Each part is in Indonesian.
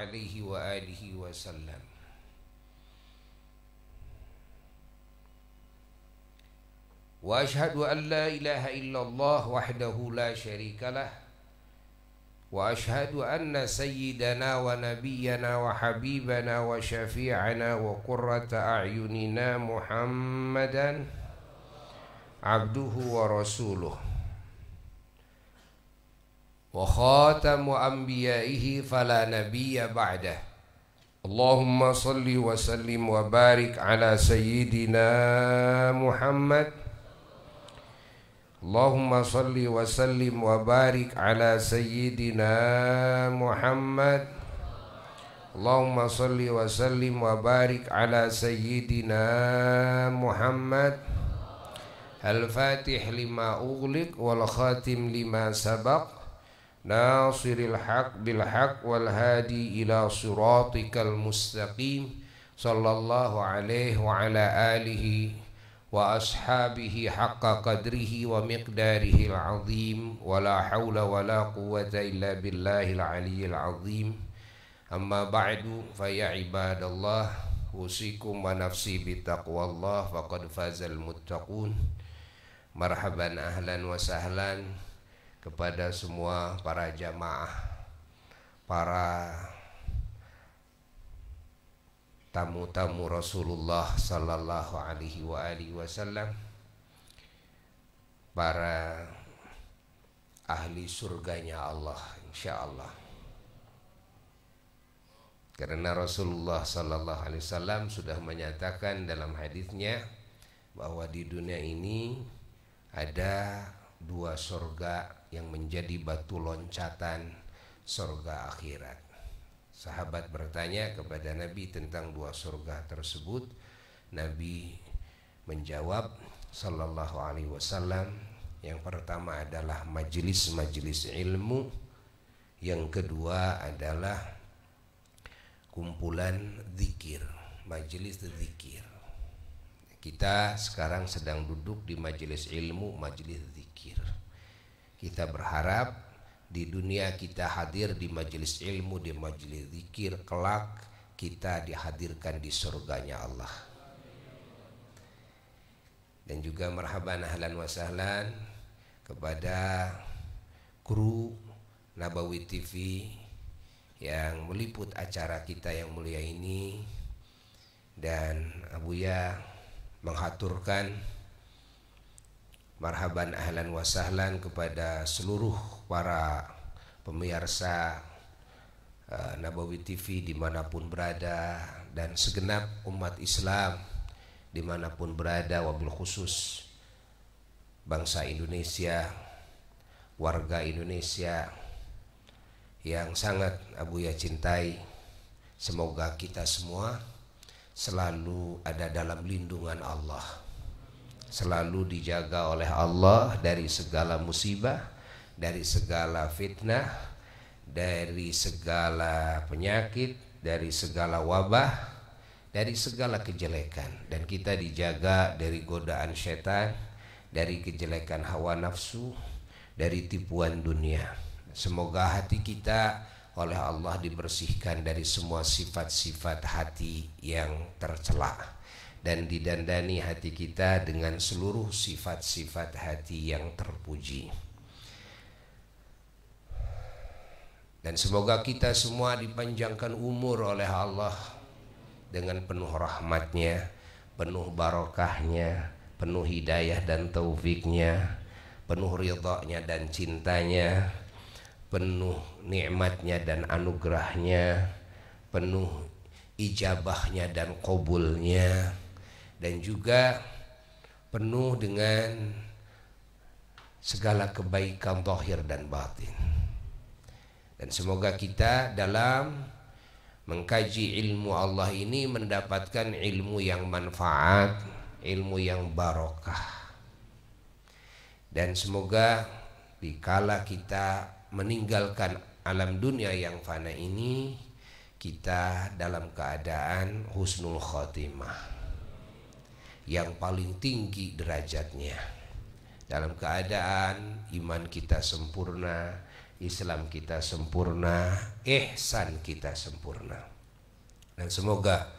عليه وآله وسلم وأشهد أن لا إله إلا الله وحده لا شريك له وأشهد أن سيدنا ونبينا وحبيبنا وشفيعنا وقرة أعيننا محمدا عبده ورسوله وخاتم أنبيائه فلا نبي بعده اللهم صل وسلم وبارك على سيدنا محمد اللهم صل وسلم وبارك على سيدنا محمد اللهم صل وسلم وبارك على سيدنا محمد الفاتح لما أغلق والخاتم لما سبق ناصر الحق بالحق والهادي إلى صراطك المستقيم صلى الله عليه وعلى آله وأصحابه حق قدره ومقداره العظيم ولا حول ولا قوة إلا بالله العلي العظيم أما بعد فيا عباد الله أوصيكم ونفسي بتقوى الله فقد فاز المتقون مرحبا أهلا وسهلا kepada semua para jamaah, para tamu-tamu Rasulullah sallallahu alaihi wasallam para ahli surganya Allah Insya Allah. karena Rasulullah sallallahu alaihi wasallam sudah menyatakan dalam hadisnya bahwa di dunia ini ada dua surga yang menjadi batu loncatan surga akhirat. Sahabat bertanya kepada Nabi tentang dua surga tersebut. Nabi menjawab sallallahu alaihi wasallam yang pertama adalah majelis-majelis ilmu, yang kedua adalah kumpulan zikir, majelis zikir. Kita sekarang sedang duduk di majelis ilmu, majelis zikir. Kita berharap di dunia kita hadir di majelis ilmu, di majelis zikir, kelak kita dihadirkan di surganya Allah. Dan juga marhaban ahlan wa sahlan kepada kru Nabawi TV yang meliput acara kita yang mulia ini dan Abuya menghaturkan marhaban ahlan wa kepada seluruh para pemirsa eh, Nabawi TV dimanapun berada dan segenap umat Islam dimanapun berada wabil khusus bangsa Indonesia warga Indonesia yang sangat Abu ya cintai semoga kita semua selalu ada dalam lindungan Allah selalu dijaga oleh Allah dari segala musibah, dari segala fitnah, dari segala penyakit, dari segala wabah, dari segala kejelekan dan kita dijaga dari godaan setan, dari kejelekan hawa nafsu, dari tipuan dunia. Semoga hati kita oleh Allah dibersihkan dari semua sifat-sifat hati yang tercela dan didandani hati kita dengan seluruh sifat-sifat hati yang terpuji. Dan semoga kita semua dipanjangkan umur oleh Allah dengan penuh rahmatnya, penuh barokahnya, penuh hidayah dan taufiknya, penuh ridhonya dan cintanya, penuh nikmatnya dan anugerahnya, penuh ijabahnya dan kobulnya dan juga penuh dengan segala kebaikan zahir dan batin. Dan semoga kita dalam mengkaji ilmu Allah ini mendapatkan ilmu yang manfaat, ilmu yang barokah. Dan semoga dikala kita meninggalkan alam dunia yang fana ini kita dalam keadaan husnul khotimah yang paling tinggi derajatnya. Dalam keadaan iman kita sempurna, Islam kita sempurna, ihsan kita sempurna. Dan semoga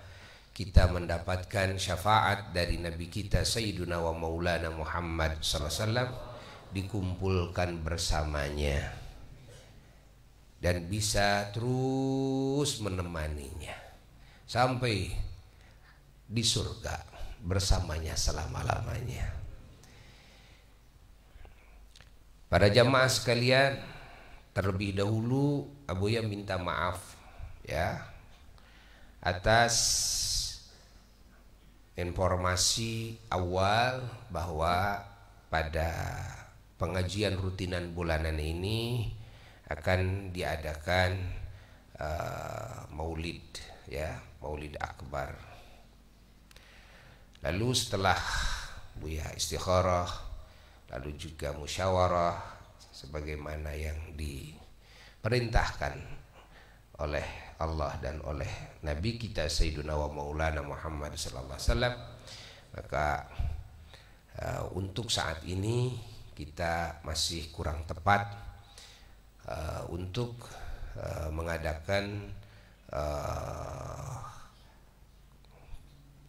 kita mendapatkan syafaat dari Nabi kita Sayyiduna wa Maulana Muhammad SAW dikumpulkan bersamanya dan bisa terus menemaninya sampai di surga bersamanya selama-lamanya. Para jamaah sekalian, terlebih dahulu Abu ya minta maaf ya atas informasi awal bahwa pada pengajian rutinan bulanan ini akan diadakan uh, maulid ya maulid akbar Lalu setelah Buya istikharah, lalu juga musyawarah sebagaimana yang diperintahkan oleh Allah dan oleh Nabi kita Sayyiduna wa Maulana Muhammad sallallahu alaihi wasallam. Maka uh, untuk saat ini kita masih kurang tepat uh, untuk uh, mengadakan uh,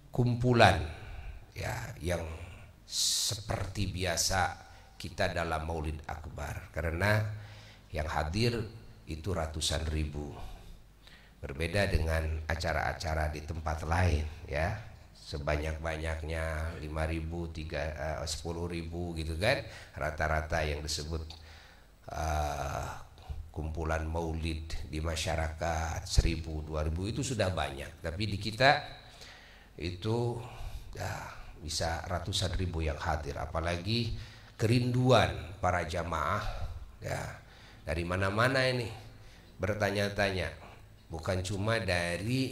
kumpulan ya yang seperti biasa kita dalam Maulid Akbar karena yang hadir itu ratusan ribu berbeda dengan acara-acara di tempat lain ya sebanyak-banyaknya lima ribu tiga eh, sepuluh ribu gitu kan rata-rata yang disebut uh, kumpulan maulid di masyarakat seribu dua ribu itu sudah banyak tapi di kita itu ya, bisa ratusan ribu yang hadir apalagi kerinduan para jamaah ya dari mana-mana ini bertanya-tanya bukan cuma dari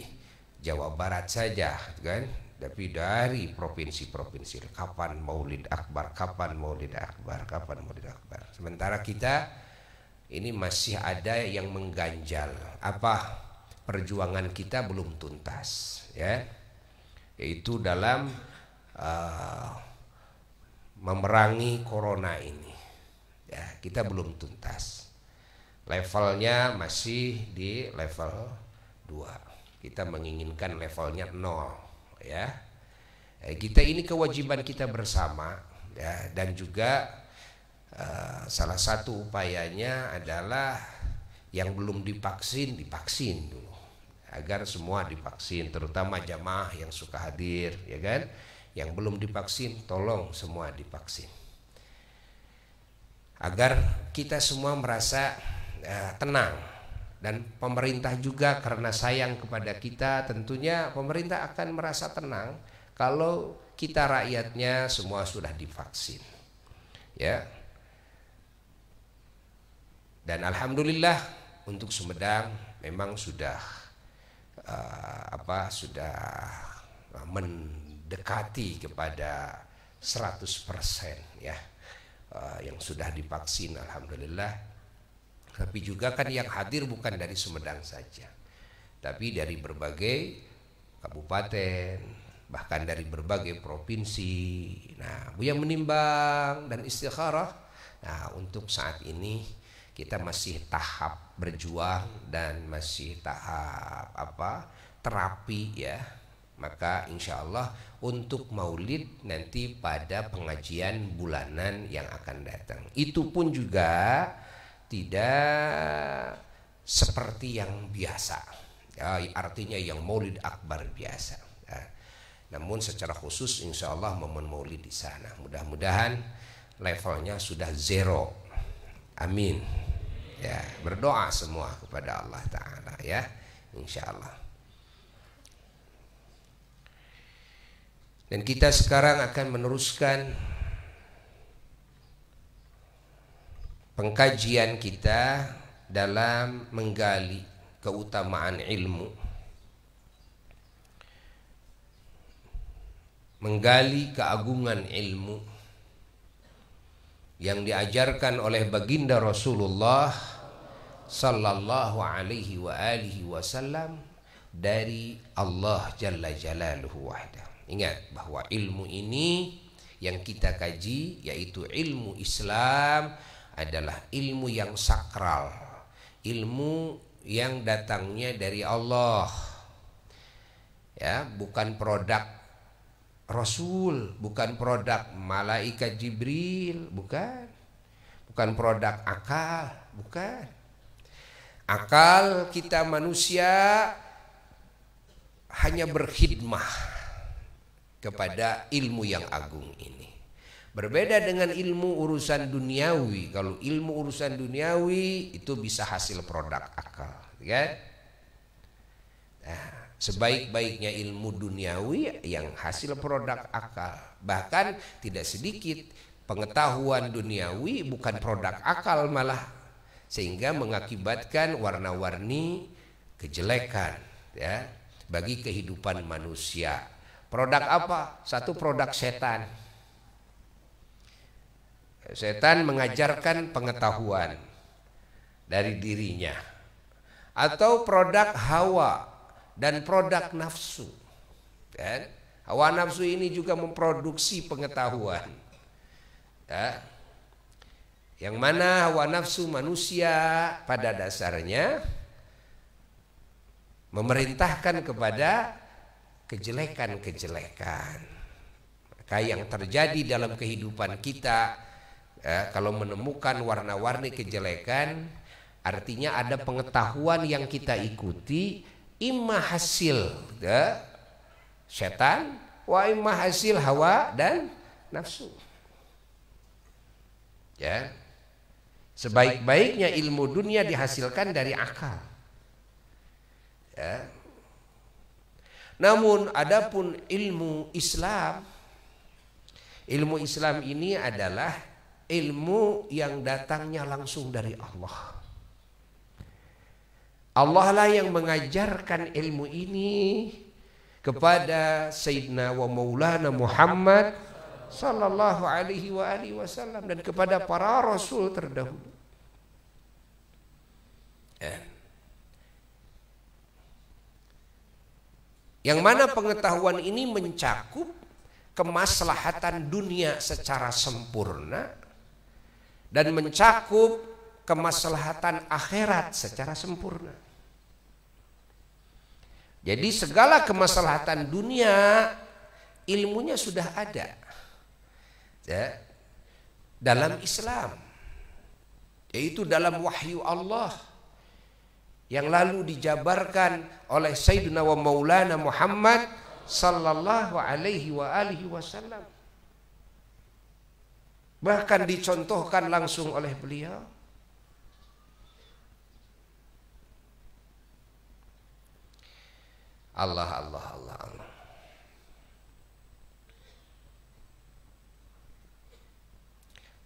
Jawa Barat saja kan tapi dari provinsi-provinsi kapan Maulid Akbar kapan Maulid Akbar kapan Maulid Akbar sementara kita ini masih ada yang mengganjal apa perjuangan kita belum tuntas ya yaitu dalam Uh, memerangi corona ini. Ya, kita belum tuntas. Levelnya masih di level 2. Kita menginginkan levelnya 0, ya. Eh, kita ini kewajiban kita bersama ya dan juga uh, salah satu upayanya adalah yang belum divaksin divaksin dulu agar semua divaksin terutama jamaah yang suka hadir ya kan yang belum divaksin tolong semua divaksin agar kita semua merasa eh, tenang dan pemerintah juga karena sayang kepada kita tentunya pemerintah akan merasa tenang kalau kita rakyatnya semua sudah divaksin ya dan alhamdulillah untuk Sumedang memang sudah uh, apa sudah men dekati kepada 100% ya eh, yang sudah divaksin alhamdulillah tapi juga kan yang hadir bukan dari Sumedang saja tapi dari berbagai kabupaten bahkan dari berbagai provinsi nah Buya menimbang dan istikharah nah untuk saat ini kita masih tahap berjuang dan masih tahap apa terapi ya maka insya Allah untuk maulid nanti pada pengajian bulanan yang akan datang. Itu pun juga tidak seperti yang biasa. Ya, artinya yang maulid akbar biasa. Ya. Namun secara khusus insya Allah momen maulid di sana. Mudah-mudahan levelnya sudah zero. Amin. Ya, berdoa semua kepada Allah Ta'ala ya. Insya Allah. Dan kita sekarang akan meneruskan pengkajian kita dalam menggali keutamaan ilmu. Menggali keagungan ilmu yang diajarkan oleh baginda Rasulullah sallallahu alaihi wa alihi wasallam dari Allah jalla jalaluhu wahdahu. Ingat bahwa ilmu ini yang kita kaji yaitu ilmu Islam adalah ilmu yang sakral, ilmu yang datangnya dari Allah. Ya, bukan produk Rasul, bukan produk malaikat Jibril, bukan. Bukan produk akal, bukan. Akal kita manusia hanya berkhidmah kepada ilmu yang agung ini. Berbeda dengan ilmu urusan duniawi. Kalau ilmu urusan duniawi itu bisa hasil produk akal, ya Nah, sebaik-baiknya ilmu duniawi yang hasil produk akal. Bahkan tidak sedikit pengetahuan duniawi bukan produk akal malah sehingga mengakibatkan warna-warni kejelekan ya bagi kehidupan manusia Produk apa? Satu produk setan. Setan mengajarkan pengetahuan dari dirinya atau produk hawa dan produk nafsu. Dan kan? hawa nafsu ini juga memproduksi pengetahuan. Ya. Yang mana hawa nafsu manusia pada dasarnya memerintahkan kepada kejelekan-kejelekan. Maka yang terjadi dalam kehidupan kita eh, kalau menemukan warna-warni kejelekan artinya ada pengetahuan yang kita ikuti imma hasil ya? setan wa imma hasil hawa dan nafsu. Ya. Sebaik-baiknya ilmu dunia dihasilkan dari akal. Ya namun adapun ilmu Islam ilmu Islam ini adalah ilmu yang datangnya langsung dari Allah. Allah lah yang mengajarkan ilmu ini kepada Sayyidina wa Maulana Muhammad sallallahu alaihi wa alihi wasallam dan kepada para rasul terdahulu. Eh. Yang mana pengetahuan ini mencakup kemaslahatan dunia secara sempurna dan mencakup kemaslahatan akhirat secara sempurna. Jadi segala kemaslahatan dunia ilmunya sudah ada ya, dalam Islam, yaitu dalam wahyu Allah yang lalu dijabarkan oleh Sayyidina wa Maulana Muhammad sallallahu alaihi wa alihi wasallam. Bahkan dicontohkan langsung oleh beliau. Allah Allah Allah Allah.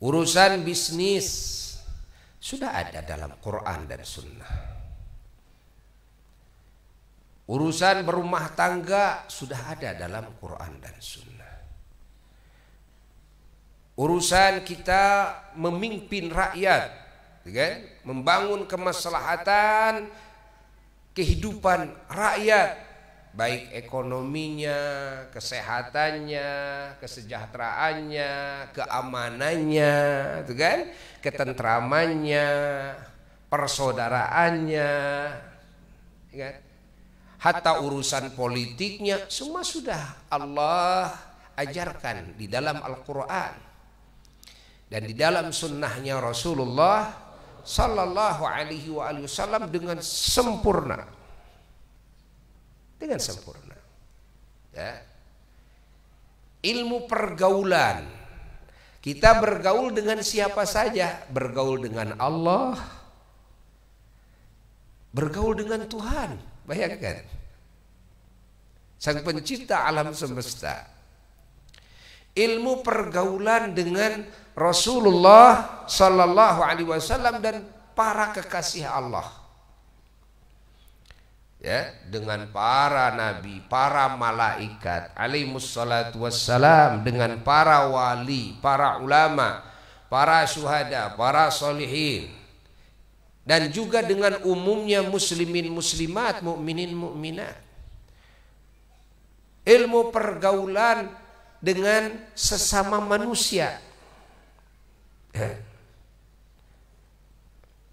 Urusan bisnis sudah ada dalam Quran dan Sunnah. Urusan berumah tangga sudah ada dalam Quran dan Sunnah. Urusan kita memimpin rakyat, ya kan? membangun kemaslahatan kehidupan rakyat, baik ekonominya, kesehatannya, kesejahteraannya, keamanannya, gitu kan, ketentramannya, persaudaraannya, ya kan? hatta urusan politiknya semua sudah Allah ajarkan di dalam Al-Qur'an dan di dalam sunnahnya Rasulullah sallallahu alaihi wasallam dengan sempurna dengan sempurna ya ilmu pergaulan kita bergaul dengan siapa saja bergaul dengan Allah bergaul dengan Tuhan. Bayangkan. Sang pencipta alam semesta. Ilmu pergaulan dengan Rasulullah sallallahu alaihi wasallam dan para kekasih Allah. Ya, dengan para nabi, para malaikat alaihi salatu wassalam, dengan para wali, para ulama, para syuhada, para solihin, dan juga dengan umumnya muslimin muslimat, mukminin mukminat. Ilmu pergaulan dengan sesama manusia. Ya.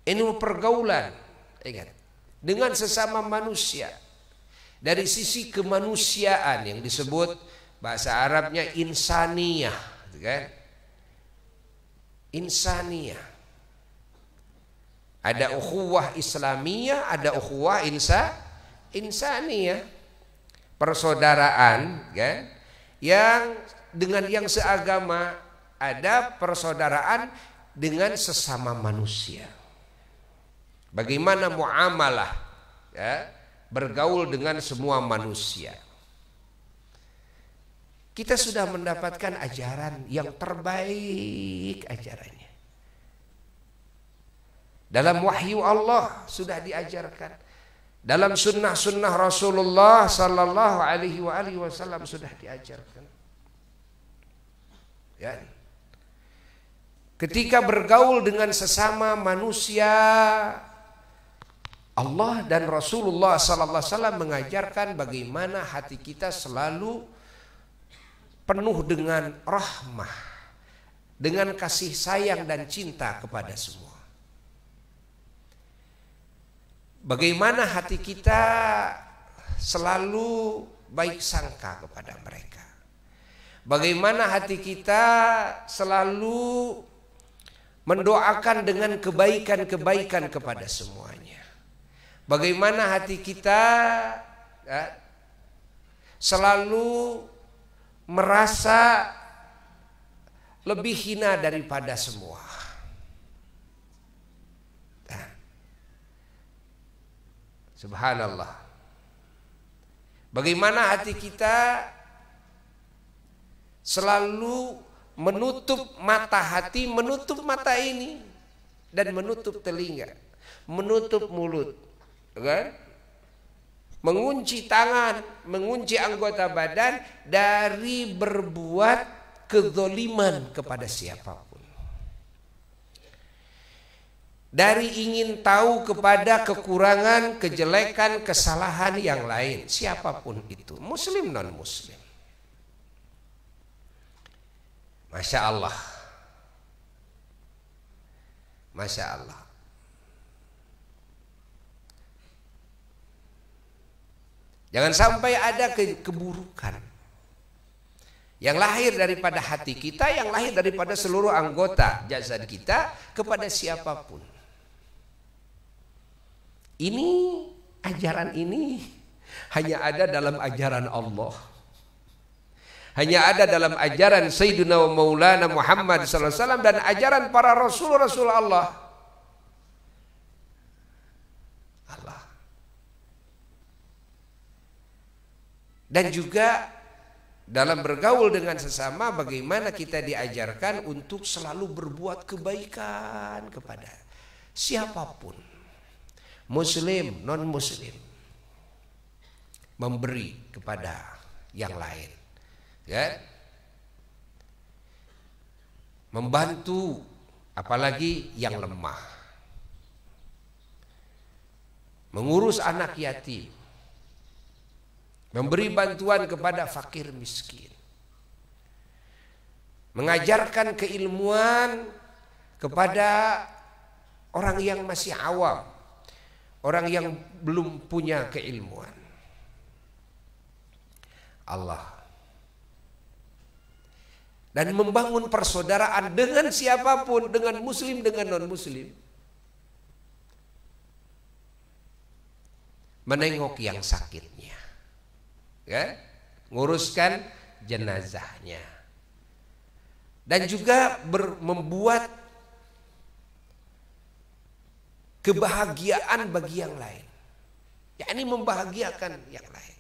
Ilmu pergaulan ingat dengan sesama manusia. Dari sisi kemanusiaan yang disebut bahasa Arabnya insaniyah, gitu kan? Insaniyah ada ukhuwah Islamiyah, ada ukhuwah insa insaniyah. Persaudaraan kan yang dengan yang seagama ada persaudaraan dengan sesama manusia. Bagaimana muamalah ya, bergaul dengan semua manusia. Kita sudah mendapatkan ajaran yang terbaik ajarannya. Dalam wahyu Allah sudah diajarkan. Dalam sunnah-sunnah Rasulullah sallallahu alaihi wa alihi wasallam sudah diajarkan. Ya. Ketika bergaul dengan sesama manusia, Allah dan Rasulullah sallallahu alaihi wasallam mengajarkan bagaimana hati kita selalu penuh dengan rahmah, dengan kasih sayang dan cinta kepada semua. Bagaimana hati kita selalu baik sangka kepada mereka. Bagaimana hati kita selalu mendoakan dengan kebaikan-kebaikan kepada semuanya. Bagaimana hati kita ya, selalu merasa lebih hina daripada semua. Subhanallah. Bagaimana hati kita selalu menutup mata hati, menutup mata ini dan menutup telinga, menutup mulut, kan? Mengunci tangan, mengunci anggota badan dari berbuat kezoliman kepada siapapun dari ingin tahu kepada kekurangan, kejelekan, kesalahan yang lain, siapapun itu, muslim non muslim. Masya Allah. Masya Allah. Jangan sampai ada ke keburukan yang lahir daripada hati kita, yang lahir daripada seluruh anggota jasad kita kepada siapapun. Ini ajaran ini hanya ada dalam ajaran Allah. Hanya ada dalam ajaran Sayyidina wa Maulana Muhammad SAW dan ajaran para Rasul-Rasul Allah. Allah. Dan juga dalam bergaul dengan sesama bagaimana kita diajarkan untuk selalu berbuat kebaikan kepada siapapun muslim, non muslim memberi kepada yang lain. Ya. Membantu apalagi yang lemah. Mengurus anak yatim. Memberi bantuan kepada fakir miskin. Mengajarkan keilmuan kepada orang yang masih awam orang yang belum punya keilmuan. Allah dan membangun persaudaraan dengan siapapun, dengan muslim, dengan non-muslim. Menengok yang sakitnya. Ya? Nguruskan jenazahnya. Dan juga membuat kebahagiaan bagi yang lain. Ya ini membahagiakan yang lain.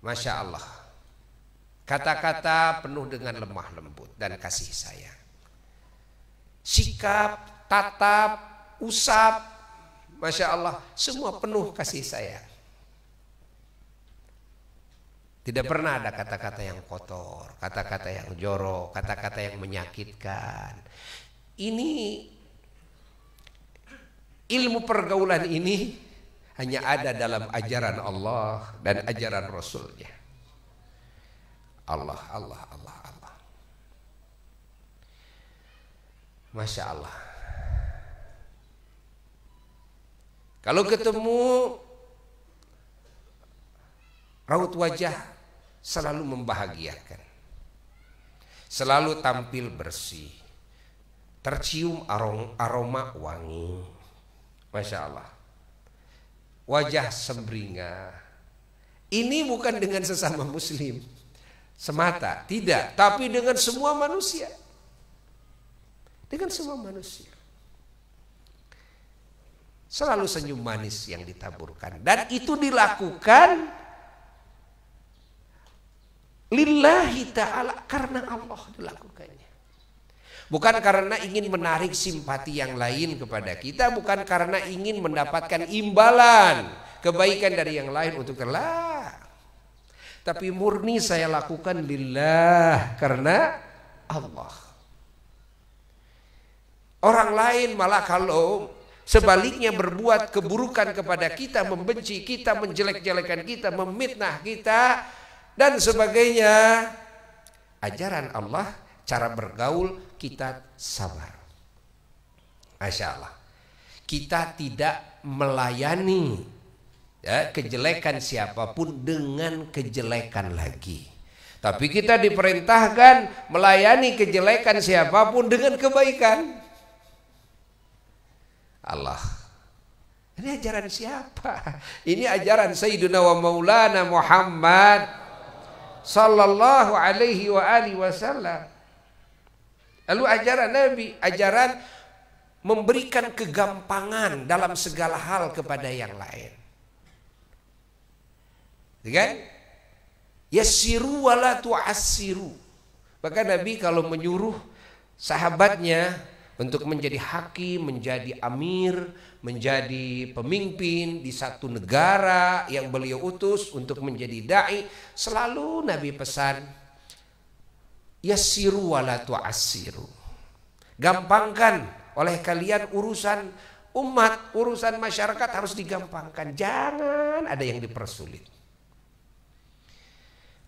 Masya Allah. Kata-kata penuh dengan lemah lembut dan kasih sayang. Sikap, tatap, usap, Masya Allah, semua penuh kasih sayang. Tidak pernah ada kata-kata yang kotor, kata-kata yang jorok, kata-kata yang menyakitkan ini ilmu pergaulan ini hanya ada dalam ajaran Allah dan ajaran Rasulnya. Allah, Allah, Allah, Allah. Masya Allah. Kalau ketemu raut wajah selalu membahagiakan. Selalu tampil bersih tercium aroma wangi. Masya Allah. Wajah sembringa. Ini bukan dengan sesama muslim semata, tidak, tapi dengan semua manusia. Dengan semua manusia. Selalu senyum manis yang ditaburkan dan itu dilakukan lillahi taala karena Allah dilakukannya. Bukan karena ingin menarik simpati yang lain kepada kita, bukan karena ingin mendapatkan imbalan kebaikan dari yang lain untuk terlah. Tapi murni saya lakukan lillah karena Allah. Orang lain malah kalau sebaliknya berbuat keburukan kepada kita, membenci kita, menjelek-jelekan kita, memitnah kita dan sebagainya. Ajaran Allah cara bergaul kita sabar. Masya Allah. Kita tidak melayani ya, kejelekan siapapun dengan kejelekan lagi. Tapi kita diperintahkan melayani kejelekan siapapun dengan kebaikan. Allah. Ini ajaran siapa? Ini ajaran Sayyidina wa Maulana Muhammad sallallahu alaihi wa alihi wasallam. Lalu ajaran Nabi, ajaran memberikan kegampangan dalam segala hal kepada yang lain. Gitu kan? Yasiru wala tu'assiru. Bahkan Nabi kalau menyuruh sahabatnya untuk menjadi hakim, menjadi amir, menjadi pemimpin di satu negara yang beliau utus untuk menjadi dai, selalu Nabi pesan Yasiru wala asiru, Gampangkan oleh kalian urusan umat, urusan masyarakat harus digampangkan. Jangan ada yang dipersulit.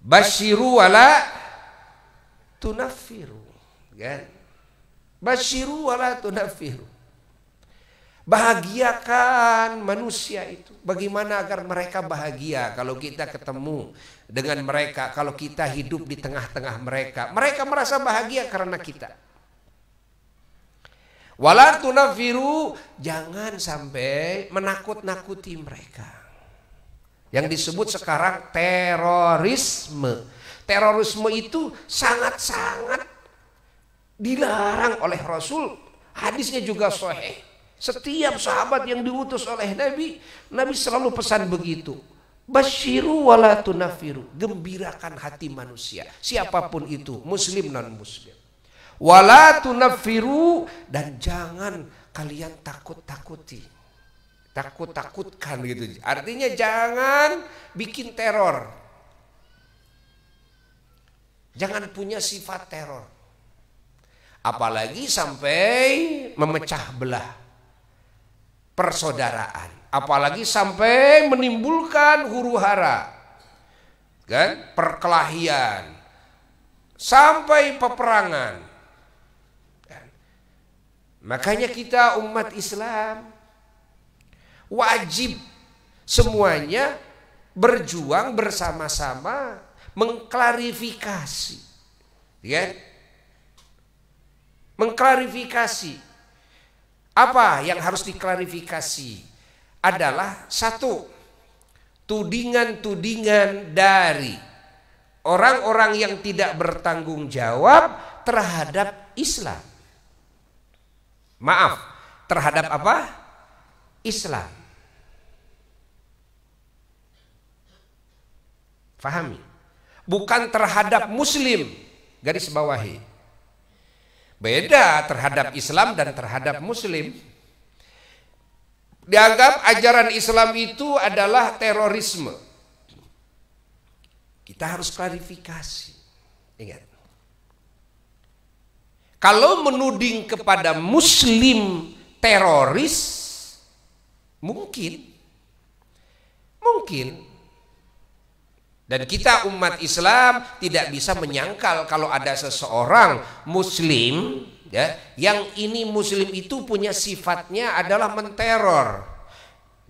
Basiru wala tunafiru. Kan? Basyiru wala tunafiru. Bahagiakan manusia itu. Bagaimana agar mereka bahagia kalau kita ketemu dengan mereka, kalau kita hidup di tengah-tengah mereka. Mereka merasa bahagia karena kita. Walatunafiru, jangan sampai menakut-nakuti mereka. Yang disebut sekarang terorisme. Terorisme itu sangat-sangat dilarang oleh Rasul. Hadisnya juga sahih. Setiap sahabat yang diutus oleh Nabi, Nabi selalu pesan begitu. Basyiru wala tunafiru. Gembirakan hati manusia. Siapapun itu, muslim dan muslim. Wala tunafiru dan jangan kalian takut-takuti. Takut-takutkan gitu. Artinya jangan bikin teror. Jangan punya sifat teror. Apalagi sampai memecah belah persaudaraan. Apalagi sampai menimbulkan huru hara, kan? Perkelahian, sampai peperangan. Kan? Makanya kita umat Islam wajib semuanya berjuang bersama-sama mengklarifikasi. Ya. Mengklarifikasi apa yang harus diklarifikasi adalah satu, tudingan-tudingan dari orang-orang yang tidak bertanggung jawab terhadap Islam. Maaf, terhadap apa? Islam. Fahami. Bukan terhadap muslim, garis bawahi. Beda terhadap Islam dan terhadap Muslim. Dianggap ajaran Islam itu adalah terorisme. Kita harus klarifikasi. Ingat. Kalau menuding kepada Muslim teroris, mungkin, mungkin dan kita umat Islam tidak bisa menyangkal kalau ada seseorang muslim ya, yang ini muslim itu punya sifatnya adalah menteror.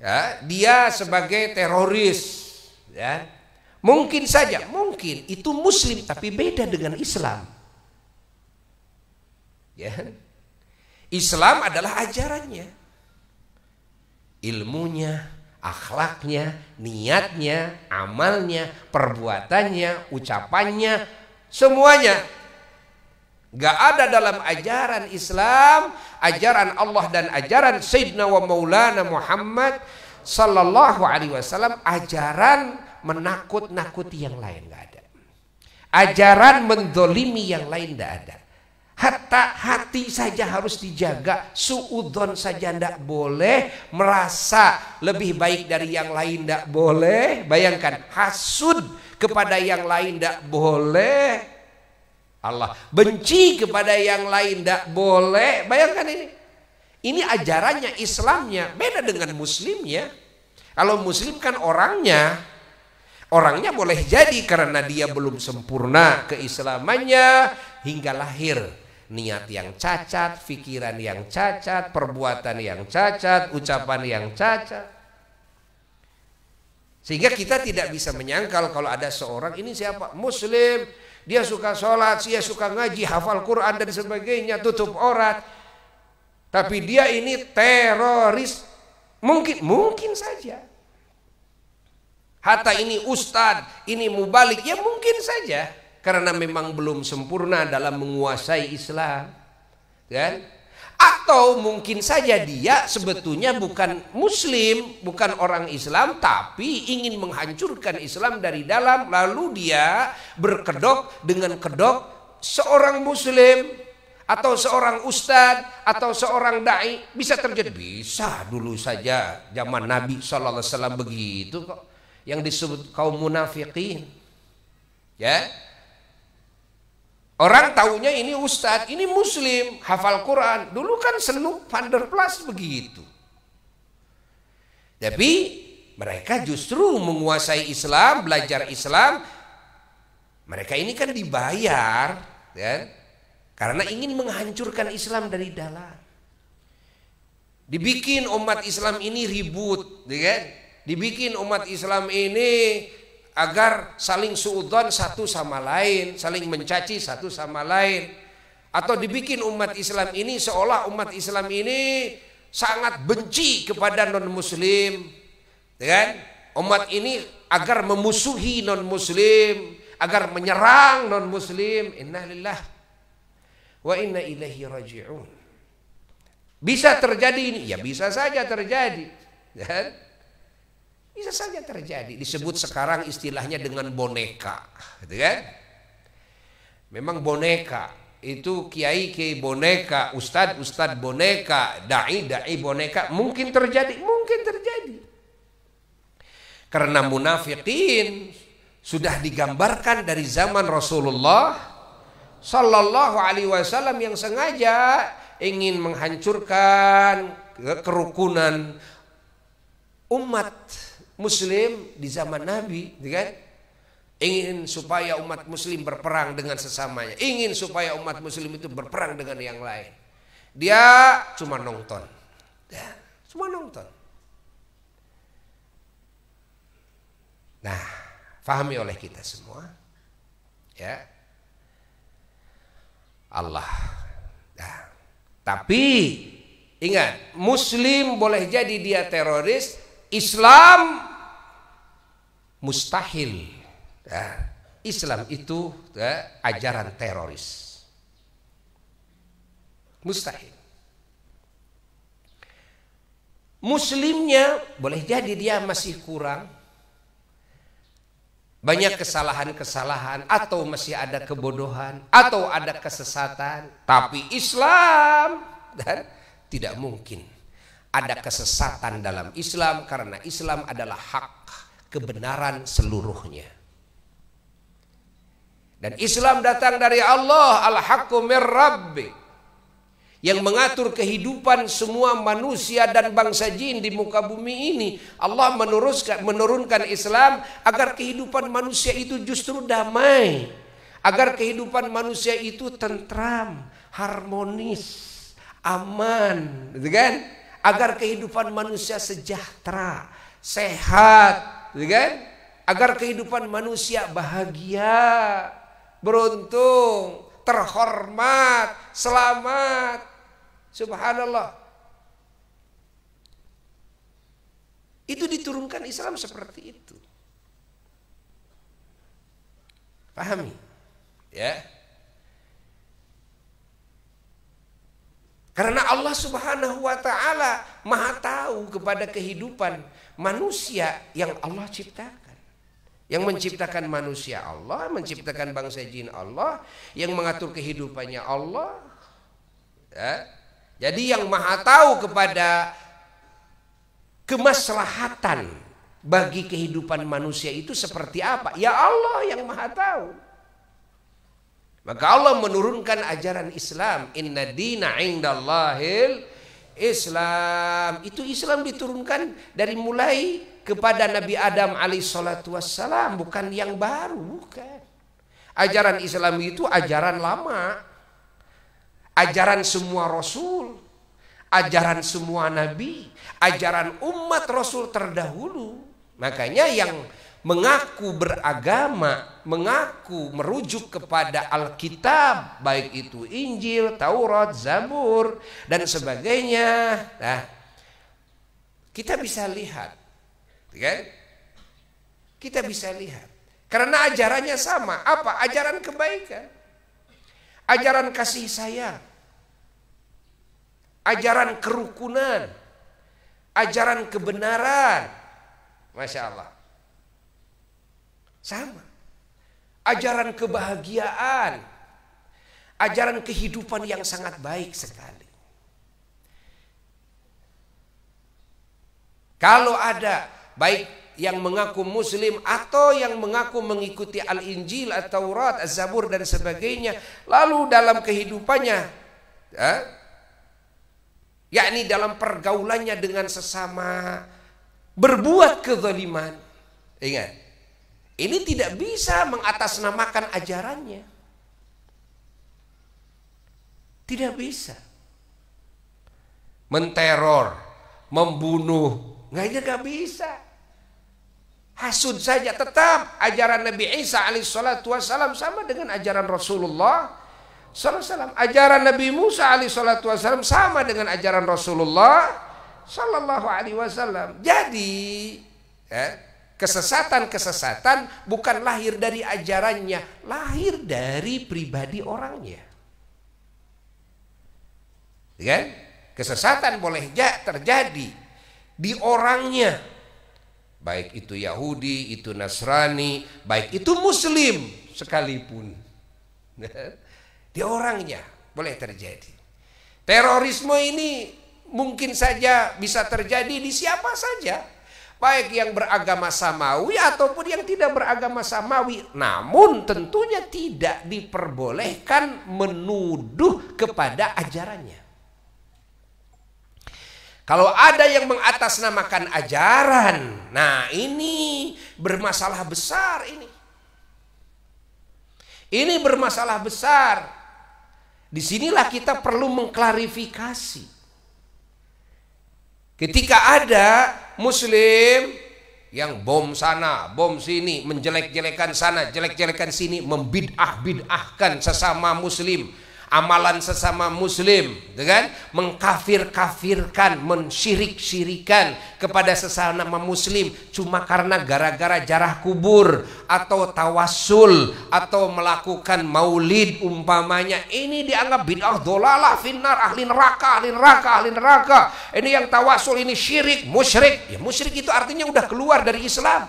Ya, dia sebagai teroris ya. Mungkin saja, mungkin itu muslim tapi beda dengan Islam. Ya. Islam adalah ajarannya. Ilmunya, akhlaknya, niatnya, amalnya, perbuatannya, ucapannya, semuanya. Gak ada dalam ajaran Islam, ajaran Allah dan ajaran Sayyidina wa Maulana Muhammad Sallallahu Alaihi Wasallam ajaran menakut-nakuti yang lain gak ada. Ajaran mendolimi yang lain gak ada. Hatta hati saja harus dijaga, suudon saja tidak boleh, merasa lebih baik dari yang lain tidak boleh. Bayangkan, hasud kepada yang lain tidak boleh. Allah benci kepada yang lain tidak boleh. Bayangkan ini. Ini ajarannya Islamnya beda dengan Muslimnya. Kalau Muslim kan orangnya, orangnya boleh jadi karena dia belum sempurna keislamannya hingga lahir niat yang cacat, pikiran yang cacat, perbuatan yang cacat, ucapan yang cacat. Sehingga kita tidak bisa menyangkal kalau ada seorang ini siapa? Muslim, dia suka sholat, dia suka ngaji, hafal Quran dan sebagainya, tutup orat, Tapi dia ini teroris. Mungkin mungkin saja. Hatta ini ustad, ini mubalik, ya mungkin saja karena memang belum sempurna dalam menguasai Islam. Kan? Atau mungkin saja dia sebetulnya bukan muslim, bukan orang Islam tapi ingin menghancurkan Islam dari dalam lalu dia berkedok dengan kedok seorang muslim atau seorang ustadz atau seorang dai bisa terjadi bisa dulu saja zaman Nabi saw begitu kok yang disebut kaum munafikin ya Orang taunya ini ustadz, ini muslim, hafal Quran. Dulu kan senuk van der Plas begitu. Tapi mereka justru menguasai Islam, belajar Islam. Mereka ini kan dibayar, ya, karena ingin menghancurkan Islam dari dalam. Dibikin umat Islam ini ribut, ya, kan? dibikin umat Islam ini agar saling suudon satu sama lain, saling mencaci satu sama lain. Atau dibikin umat Islam ini seolah umat Islam ini sangat benci kepada non-muslim. Ya kan? Umat ini agar memusuhi non-muslim, agar menyerang non-muslim. Innalillah wa inna ilaihi raji'un. Bisa terjadi ini? Ya bisa saja terjadi. Ya kan? Bisa saja terjadi. Disebut sekarang istilahnya dengan boneka, gitu kan? Memang boneka itu kiai kiai boneka, ustad ustad boneka, dai dai boneka, mungkin terjadi, mungkin terjadi. Karena munafikin sudah digambarkan dari zaman Rasulullah Sallallahu Alaihi Wasallam yang sengaja ingin menghancurkan kerukunan umat Muslim di zaman Nabi, gitu kan? Ingin supaya umat Muslim berperang dengan sesamanya, ingin supaya umat Muslim itu berperang dengan yang lain. Dia cuma nonton, ya, cuma nonton. Nah, fahami oleh kita semua, ya. Allah. Nah, tapi ingat, Muslim boleh jadi dia teroris, Islam mustahil ya, Islam itu ya, ajaran teroris mustahil Muslimnya boleh jadi dia masih kurang banyak kesalahan-kesalahan atau masih ada kebodohan atau ada kesesatan tapi Islam dan ya, tidak mungkin ada kesesatan dalam Islam karena Islam adalah hak kebenaran seluruhnya. Dan Islam datang dari Allah al-haqqu rabbi yang mengatur kehidupan semua manusia dan bangsa jin di muka bumi ini. Allah menuruskan, menurunkan Islam agar kehidupan manusia itu justru damai. Agar kehidupan manusia itu tentram, harmonis, aman, gitu kan? Agar kehidupan manusia sejahtera, sehat, gitu kan? Agar kehidupan manusia bahagia, beruntung, terhormat, selamat. Subhanallah. Itu diturunkan Islam seperti itu. Pahami? Ya. Karena Allah Subhanahu wa taala Maha tahu kepada kehidupan manusia yang Allah ciptakan. Yang menciptakan manusia Allah, menciptakan bangsa jin Allah, yang mengatur kehidupannya Allah. Ya. Jadi yang maha tahu kepada kemaslahatan bagi kehidupan manusia itu seperti apa? Ya Allah yang maha tahu. Maka Allah menurunkan ajaran Islam. Inna dina indallahil Islam itu Islam diturunkan dari mulai kepada Nabi Adam alaihissalam bukan yang baru bukan ajaran Islam itu ajaran lama ajaran semua rasul ajaran semua nabi ajaran umat rasul terdahulu makanya yang mengaku beragama, mengaku merujuk kepada Alkitab, baik itu Injil, Taurat, Zabur, dan sebagainya. Nah, kita bisa lihat, kan? Kita bisa lihat. Karena ajarannya sama, apa? Ajaran kebaikan. Ajaran kasih sayang. Ajaran kerukunan. Ajaran kebenaran. Masya Allah. Sama. Ajaran kebahagiaan. Ajaran kehidupan yang sangat baik sekali. Kalau ada baik yang mengaku muslim atau yang mengaku mengikuti Al-Injil, taurat zabur dan sebagainya, lalu dalam kehidupannya eh, yakni dalam pergaulannya dengan sesama berbuat kezaliman. Ingat, ini tidak bisa mengatasnamakan ajarannya. Tidak bisa. Menteror, membunuh, nggaknya nggak bisa. Hasud saja tetap ajaran Nabi Isa alaihissalatu wassalam sama dengan ajaran Rasulullah Sallallahu Ajaran Nabi Musa alaihissalatu wassalam sama dengan ajaran Rasulullah Sallallahu alaihi wasallam. Jadi, eh. Kesesatan-kesesatan bukan lahir dari ajarannya, lahir dari pribadi orangnya. Ya kan? Kesesatan boleh terjadi di orangnya. Baik itu Yahudi, itu Nasrani, baik itu Muslim sekalipun. Di orangnya boleh terjadi. Terorisme ini mungkin saja bisa terjadi di siapa saja baik yang beragama samawi ataupun yang tidak beragama samawi. Namun tentunya tidak diperbolehkan menuduh kepada ajarannya. Kalau ada yang mengatasnamakan ajaran, nah ini bermasalah besar ini. Ini bermasalah besar. Disinilah kita perlu mengklarifikasi. Ketika ada muslim yang bom sana, bom sini, menjelek-jelekan sana, jelek-jelekan sini, membidah-bidahkan sesama muslim, amalan sesama muslim dengan gitu mengkafir-kafirkan mensyirik-syirikan kepada sesama muslim cuma karena gara-gara jarah kubur atau tawasul atau melakukan maulid umpamanya ini dianggap bid'ah dolalah finnar ahli neraka ahli neraka ahli neraka ini yang tawasul ini syirik musyrik ya musyrik itu artinya udah keluar dari Islam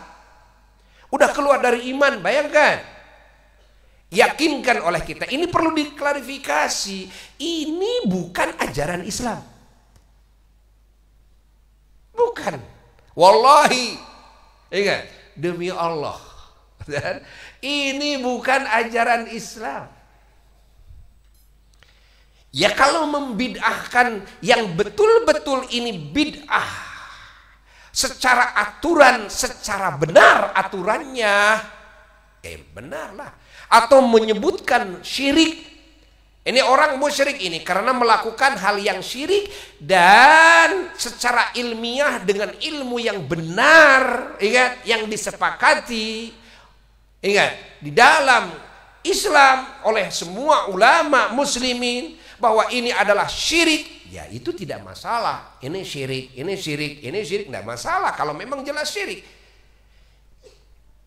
udah keluar dari iman bayangkan Yakinkan oleh kita. Ini perlu diklarifikasi. Ini bukan ajaran Islam. Bukan. Wallahi. Ingat. Demi Allah. Dan ini bukan ajaran Islam. Ya kalau membid'ahkan yang betul-betul ini bid'ah. Secara aturan, secara benar aturannya. Eh benarlah atau menyebutkan syirik. Ini orang musyrik ini karena melakukan hal yang syirik dan secara ilmiah dengan ilmu yang benar, ingat yang disepakati. Ingat, di dalam Islam oleh semua ulama muslimin bahwa ini adalah syirik, ya itu tidak masalah. Ini syirik, ini syirik, ini syirik tidak masalah kalau memang jelas syirik.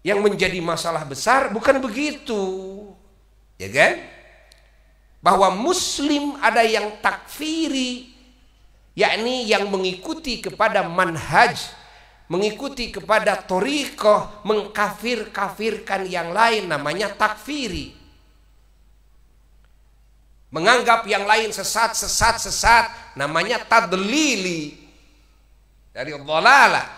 Yang menjadi masalah besar bukan begitu. Ya kan? Bahwa muslim ada yang takfiri yakni yang mengikuti kepada manhaj mengikuti kepada torikoh mengkafir-kafirkan yang lain namanya takfiri menganggap yang lain sesat sesat sesat namanya tadlili dari Allah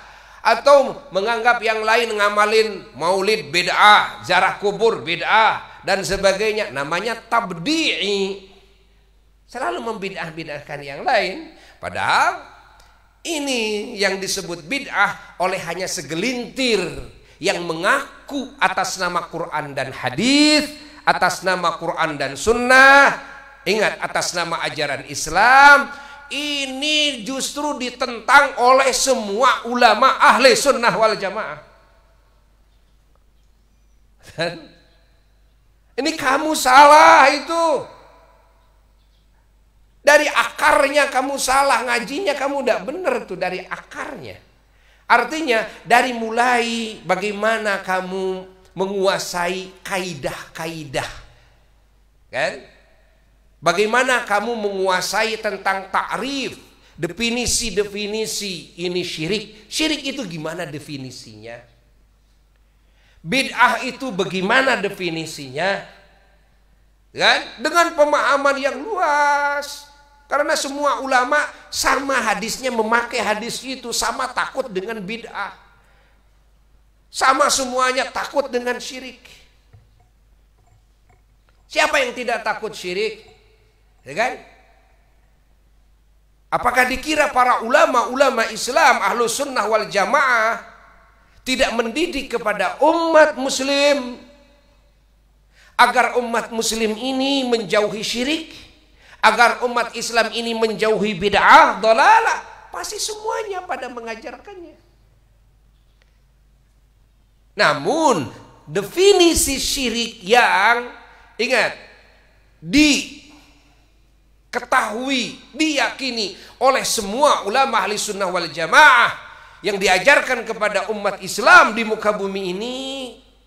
atau menganggap yang lain ngamalin maulid bid'ah, jarak kubur bid'ah dan sebagainya namanya tabdi'i. Selalu membidah-bidahkan yang lain padahal ini yang disebut bid'ah oleh hanya segelintir yang mengaku atas nama Quran dan hadis, atas nama Quran dan sunnah, ingat atas nama ajaran Islam, ini justru ditentang oleh semua ulama ahli sunnah wal jamaah. Dan ini kamu salah itu. Dari akarnya kamu salah, ngajinya kamu tidak benar tuh dari akarnya. Artinya dari mulai bagaimana kamu menguasai kaidah-kaidah. Kan? Bagaimana kamu menguasai tentang takrif, definisi-definisi ini syirik. Syirik itu gimana definisinya? Bid'ah itu bagaimana definisinya? Kan? Dengan pemahaman yang luas. Karena semua ulama sama hadisnya memakai hadis itu sama takut dengan bid'ah. Sama semuanya takut dengan syirik. Siapa yang tidak takut syirik? Ya kan? Apakah dikira para ulama-ulama Islam ahlu sunnah wal jamaah tidak mendidik kepada umat muslim agar umat muslim ini menjauhi syirik agar umat Islam ini menjauhi bid'ah dolalah pasti semuanya pada mengajarkannya namun definisi syirik yang ingat di ketahui, diyakini oleh semua ulama ahli sunnah wal jamaah yang diajarkan kepada umat Islam di muka bumi ini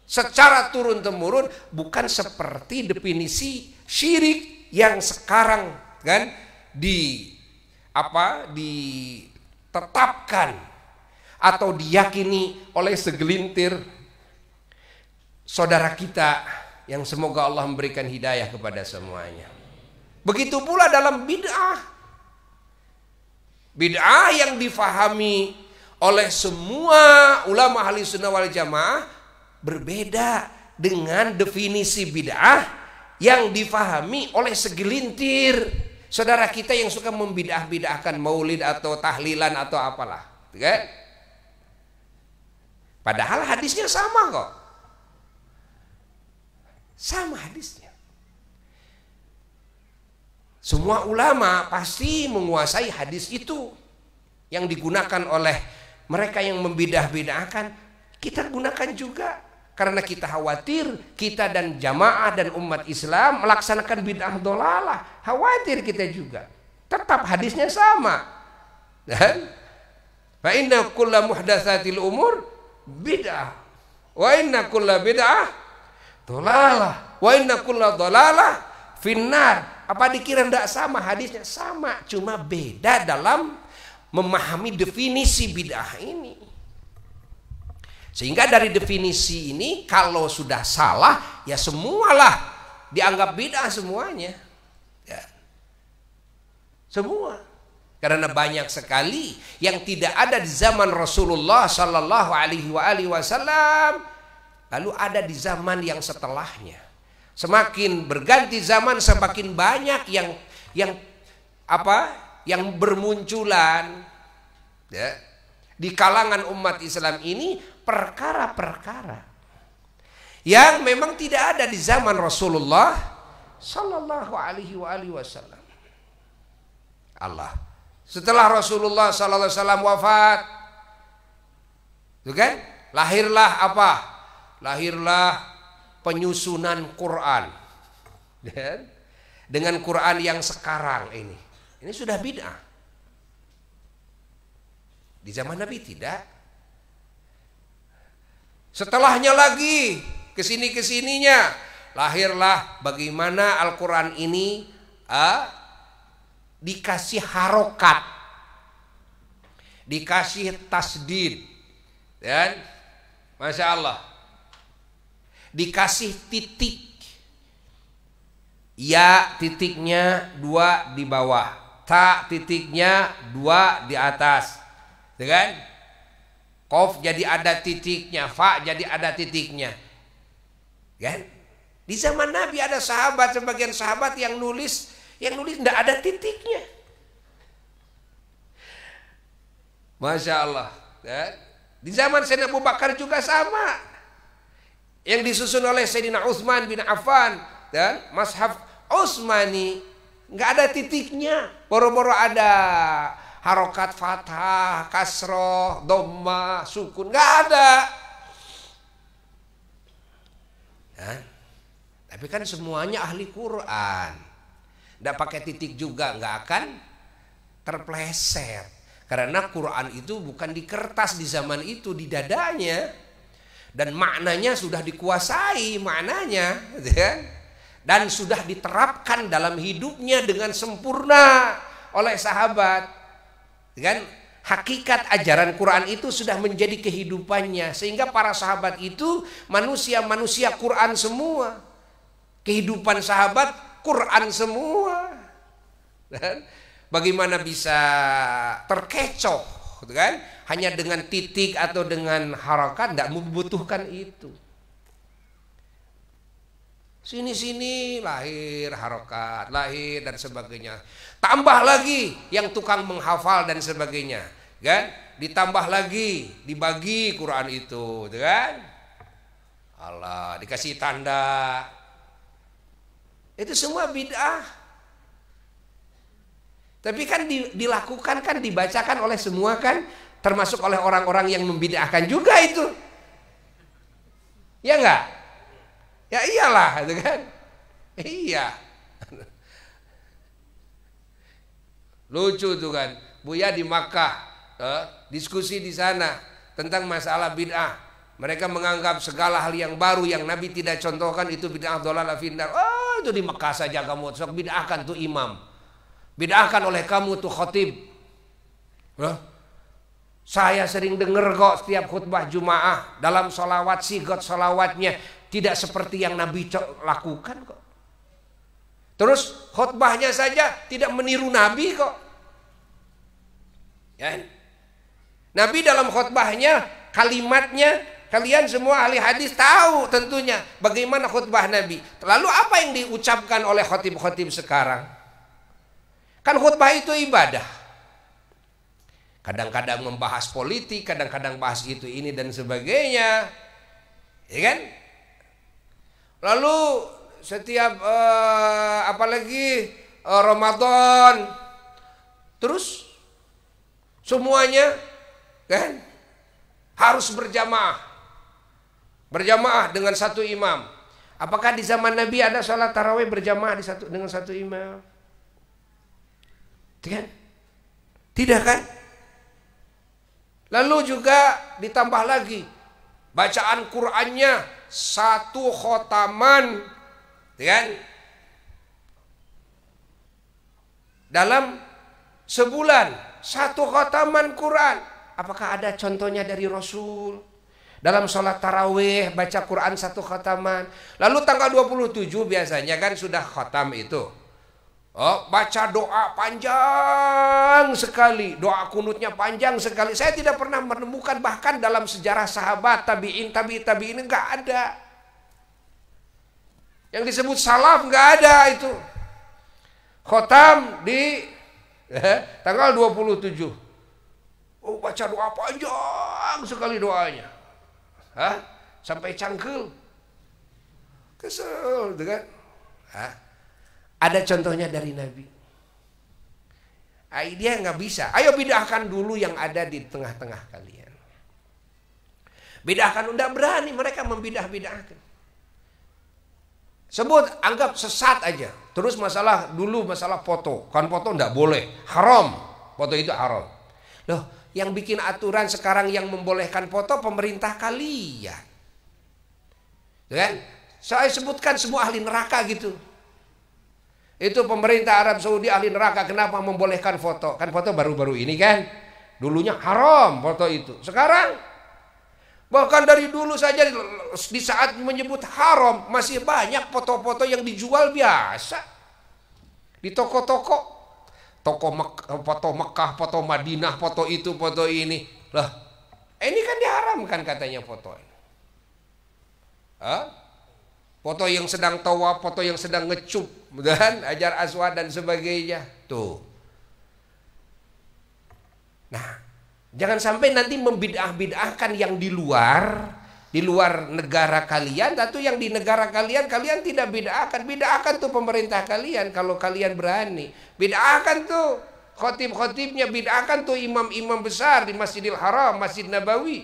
secara turun-temurun bukan seperti definisi syirik yang sekarang kan di apa ditetapkan atau diyakini oleh segelintir saudara kita yang semoga Allah memberikan hidayah kepada semuanya. Begitu pula dalam bid'ah. Bid'ah yang difahami oleh semua ulama ahli sunnah wal jamaah berbeda dengan definisi bid'ah yang difahami oleh segelintir saudara kita yang suka membidah-bidahkan maulid atau tahlilan atau apalah. Kan? Padahal hadisnya sama kok. Sama hadisnya. Semua ulama pasti menguasai hadis itu yang digunakan oleh mereka yang membidah-bidahkan. Kita gunakan juga karena kita khawatir kita dan jamaah dan umat Islam melaksanakan bid'ah dolalah. Khawatir kita juga. Tetap hadisnya sama. Dan fa inna kulla muhdatsatil umur bid'ah. Wa inna kulla bid'ah dolalah. Wa inna kulla dolalah finnar apa dikira tidak sama hadisnya? Sama, cuma beda dalam memahami definisi bid'ah ini. Sehingga dari definisi ini kalau sudah salah ya semualah dianggap bid'ah semuanya. Ya. Semua. Karena banyak sekali yang tidak ada di zaman Rasulullah Shallallahu Alaihi Wasallam, lalu ada di zaman yang setelahnya. Semakin berganti zaman semakin banyak yang yang apa? yang bermunculan ya, di kalangan umat Islam ini perkara-perkara yang memang tidak ada di zaman Rasulullah sallallahu alaihi wasallam. Allah. Setelah Rasulullah Shallallahu alaihi wasallam wafat, itu kan? Lahirlah apa? Lahirlah penyusunan Quran dan dengan Quran yang sekarang ini ini sudah beda di zaman Nabi tidak setelahnya lagi kesini kesininya lahirlah bagaimana Al-Quran ini eh, dikasih harokat dikasih tasdid dan masya Allah dikasih titik. Ya titiknya dua di bawah, tak titiknya dua di atas, dengan gitu kof jadi ada titiknya, fa jadi ada titiknya, kan? Di zaman Nabi ada sahabat, sebagian sahabat yang nulis, yang nulis tidak ada titiknya. Masya Allah. Kan? Di zaman Sayyidina Abu Bakar juga sama yang disusun oleh Sayyidina Utsman bin Affan dan ya, Mashaf Utsmani nggak ada titiknya boro-boro ada harokat fathah kasroh doma sukun nggak ada nah, tapi kan semuanya ahli Quran nggak pakai titik juga nggak akan terpleset karena Quran itu bukan di kertas di zaman itu di dadanya dan maknanya sudah dikuasai maknanya gitu ya. dan sudah diterapkan dalam hidupnya dengan sempurna oleh sahabat gitu kan hakikat ajaran Quran itu sudah menjadi kehidupannya sehingga para sahabat itu manusia-manusia Quran semua kehidupan sahabat Quran semua dan bagaimana bisa terkecoh gitu kan? Hanya dengan titik atau dengan harokat tidak membutuhkan itu. Sini-sini lahir harokat, lahir dan sebagainya. Tambah lagi yang tukang menghafal dan sebagainya, kan? Ditambah lagi, dibagi Quran itu, gitu kan? Allah dikasih tanda. Itu semua bid'ah. Tapi kan dilakukan kan dibacakan oleh semua kan termasuk oleh orang-orang yang membid'ahkan juga itu. Ya enggak? Ya iyalah itu kan. Iya. Lucu tuh kan. Buya di Makkah eh, diskusi di sana tentang masalah bid'ah. Mereka menganggap segala hal yang baru yang Nabi tidak contohkan itu bid'ah dolalah findar. Oh, itu di Mekah saja kamu sok bid'ahkan tuh imam. Bid'ahkan oleh kamu tuh khotib. Huh? Saya sering denger kok setiap khutbah Jumaah dalam solawat God solawatnya tidak seperti yang Nabi lakukan kok. Terus khutbahnya saja tidak meniru Nabi kok. Ya. Nabi dalam khutbahnya kalimatnya kalian semua ahli hadis tahu tentunya bagaimana khutbah Nabi. Lalu apa yang diucapkan oleh khotib-khotib sekarang? Kan khutbah itu ibadah. Kadang-kadang membahas politik, kadang-kadang bahas itu ini dan sebagainya. Ya kan? Lalu setiap uh, eh, apalagi uh, eh, Ramadan terus semuanya kan harus berjamaah. Berjamaah dengan satu imam. Apakah di zaman Nabi ada sholat tarawih berjamaah di satu dengan satu imam? Kan? Tidak kan? Lalu juga ditambah lagi bacaan Qur'annya satu khotaman ya kan? Dalam sebulan satu khotaman Quran. Apakah ada contohnya dari Rasul? Dalam sholat tarawih baca Quran satu khotaman. Lalu tanggal 27 biasanya kan sudah khotam itu. Oh, baca doa panjang sekali, doa kunutnya panjang sekali. Saya tidak pernah menemukan bahkan dalam sejarah sahabat tabiin tabi tabi ini nggak ada. Yang disebut salaf nggak ada itu. Khotam di eh, tanggal 27. Oh, baca doa panjang sekali doanya. Hah? Sampai cangkul Kesel, dengan Hah? Ada contohnya dari Nabi. Dia nggak bisa. Ayo bidahkan dulu yang ada di tengah-tengah kalian. Bedakan. udah berani mereka membidah-bidahkan. Sebut anggap sesat aja. Terus masalah dulu masalah foto. Kan foto nggak boleh. Haram. Foto itu haram. Loh, yang bikin aturan sekarang yang membolehkan foto pemerintah kalian. Ya. Kan? Saya sebutkan semua ahli neraka gitu. Itu pemerintah Arab Saudi ahli neraka kenapa membolehkan foto? Kan foto baru-baru ini kan. Dulunya haram foto itu. Sekarang bahkan dari dulu saja di saat menyebut haram masih banyak foto-foto yang dijual biasa di toko-toko. Toko foto Mekah, foto Madinah, foto itu, foto ini. Lah, ini kan diharamkan katanya foto ini. Hah? Foto yang sedang tawa, foto yang sedang ngecup, mudahan ajar aswad dan sebagainya tuh nah jangan sampai nanti membidah-bidahkan yang di luar di luar negara kalian tentu yang di negara kalian kalian tidak bid'ahkan bid'ahkan tuh pemerintah kalian kalau kalian berani bid'ahkan tuh khotib-khotibnya bid'ahkan tuh imam-imam besar di Masjidil Haram Masjid Nabawi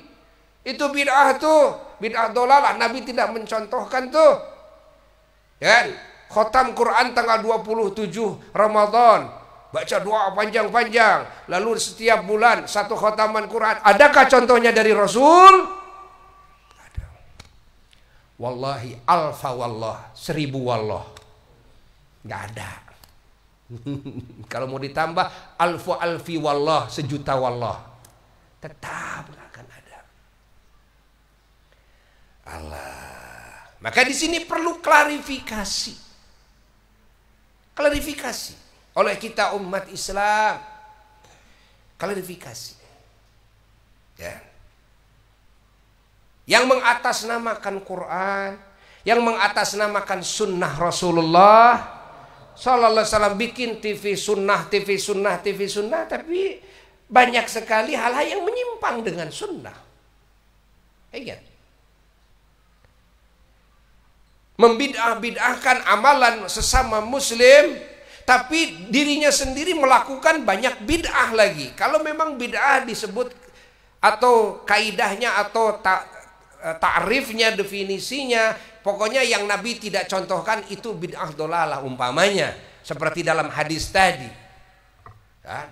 itu bid'ah tuh bid'ah dolalah Nabi tidak mencontohkan tuh kan Khotam Quran tanggal 27 Ramadan. Baca doa panjang-panjang. Lalu setiap bulan satu khotaman Quran. Adakah contohnya dari Rasul? Ada. Wallahi alfa wallah. Seribu wallah. Nggak ada. Kalau mau ditambah alfa alfi wallah. Sejuta wallah. Tetap nggak ada. Allah. Maka di sini perlu klarifikasi klarifikasi oleh kita umat Islam klarifikasi ya yang mengatasnamakan Quran yang mengatasnamakan sunnah Rasulullah Sallallahu Alaihi Wasallam bikin TV sunnah, TV sunnah, TV sunnah, tapi banyak sekali hal-hal yang menyimpang dengan sunnah. Ingat, membidah-bidahkan amalan sesama muslim tapi dirinya sendiri melakukan banyak bid'ah lagi. Kalau memang bid'ah disebut atau kaidahnya atau ta eh, definisinya, pokoknya yang Nabi tidak contohkan itu bid'ah dolalah umpamanya. Seperti dalam hadis tadi. Kan?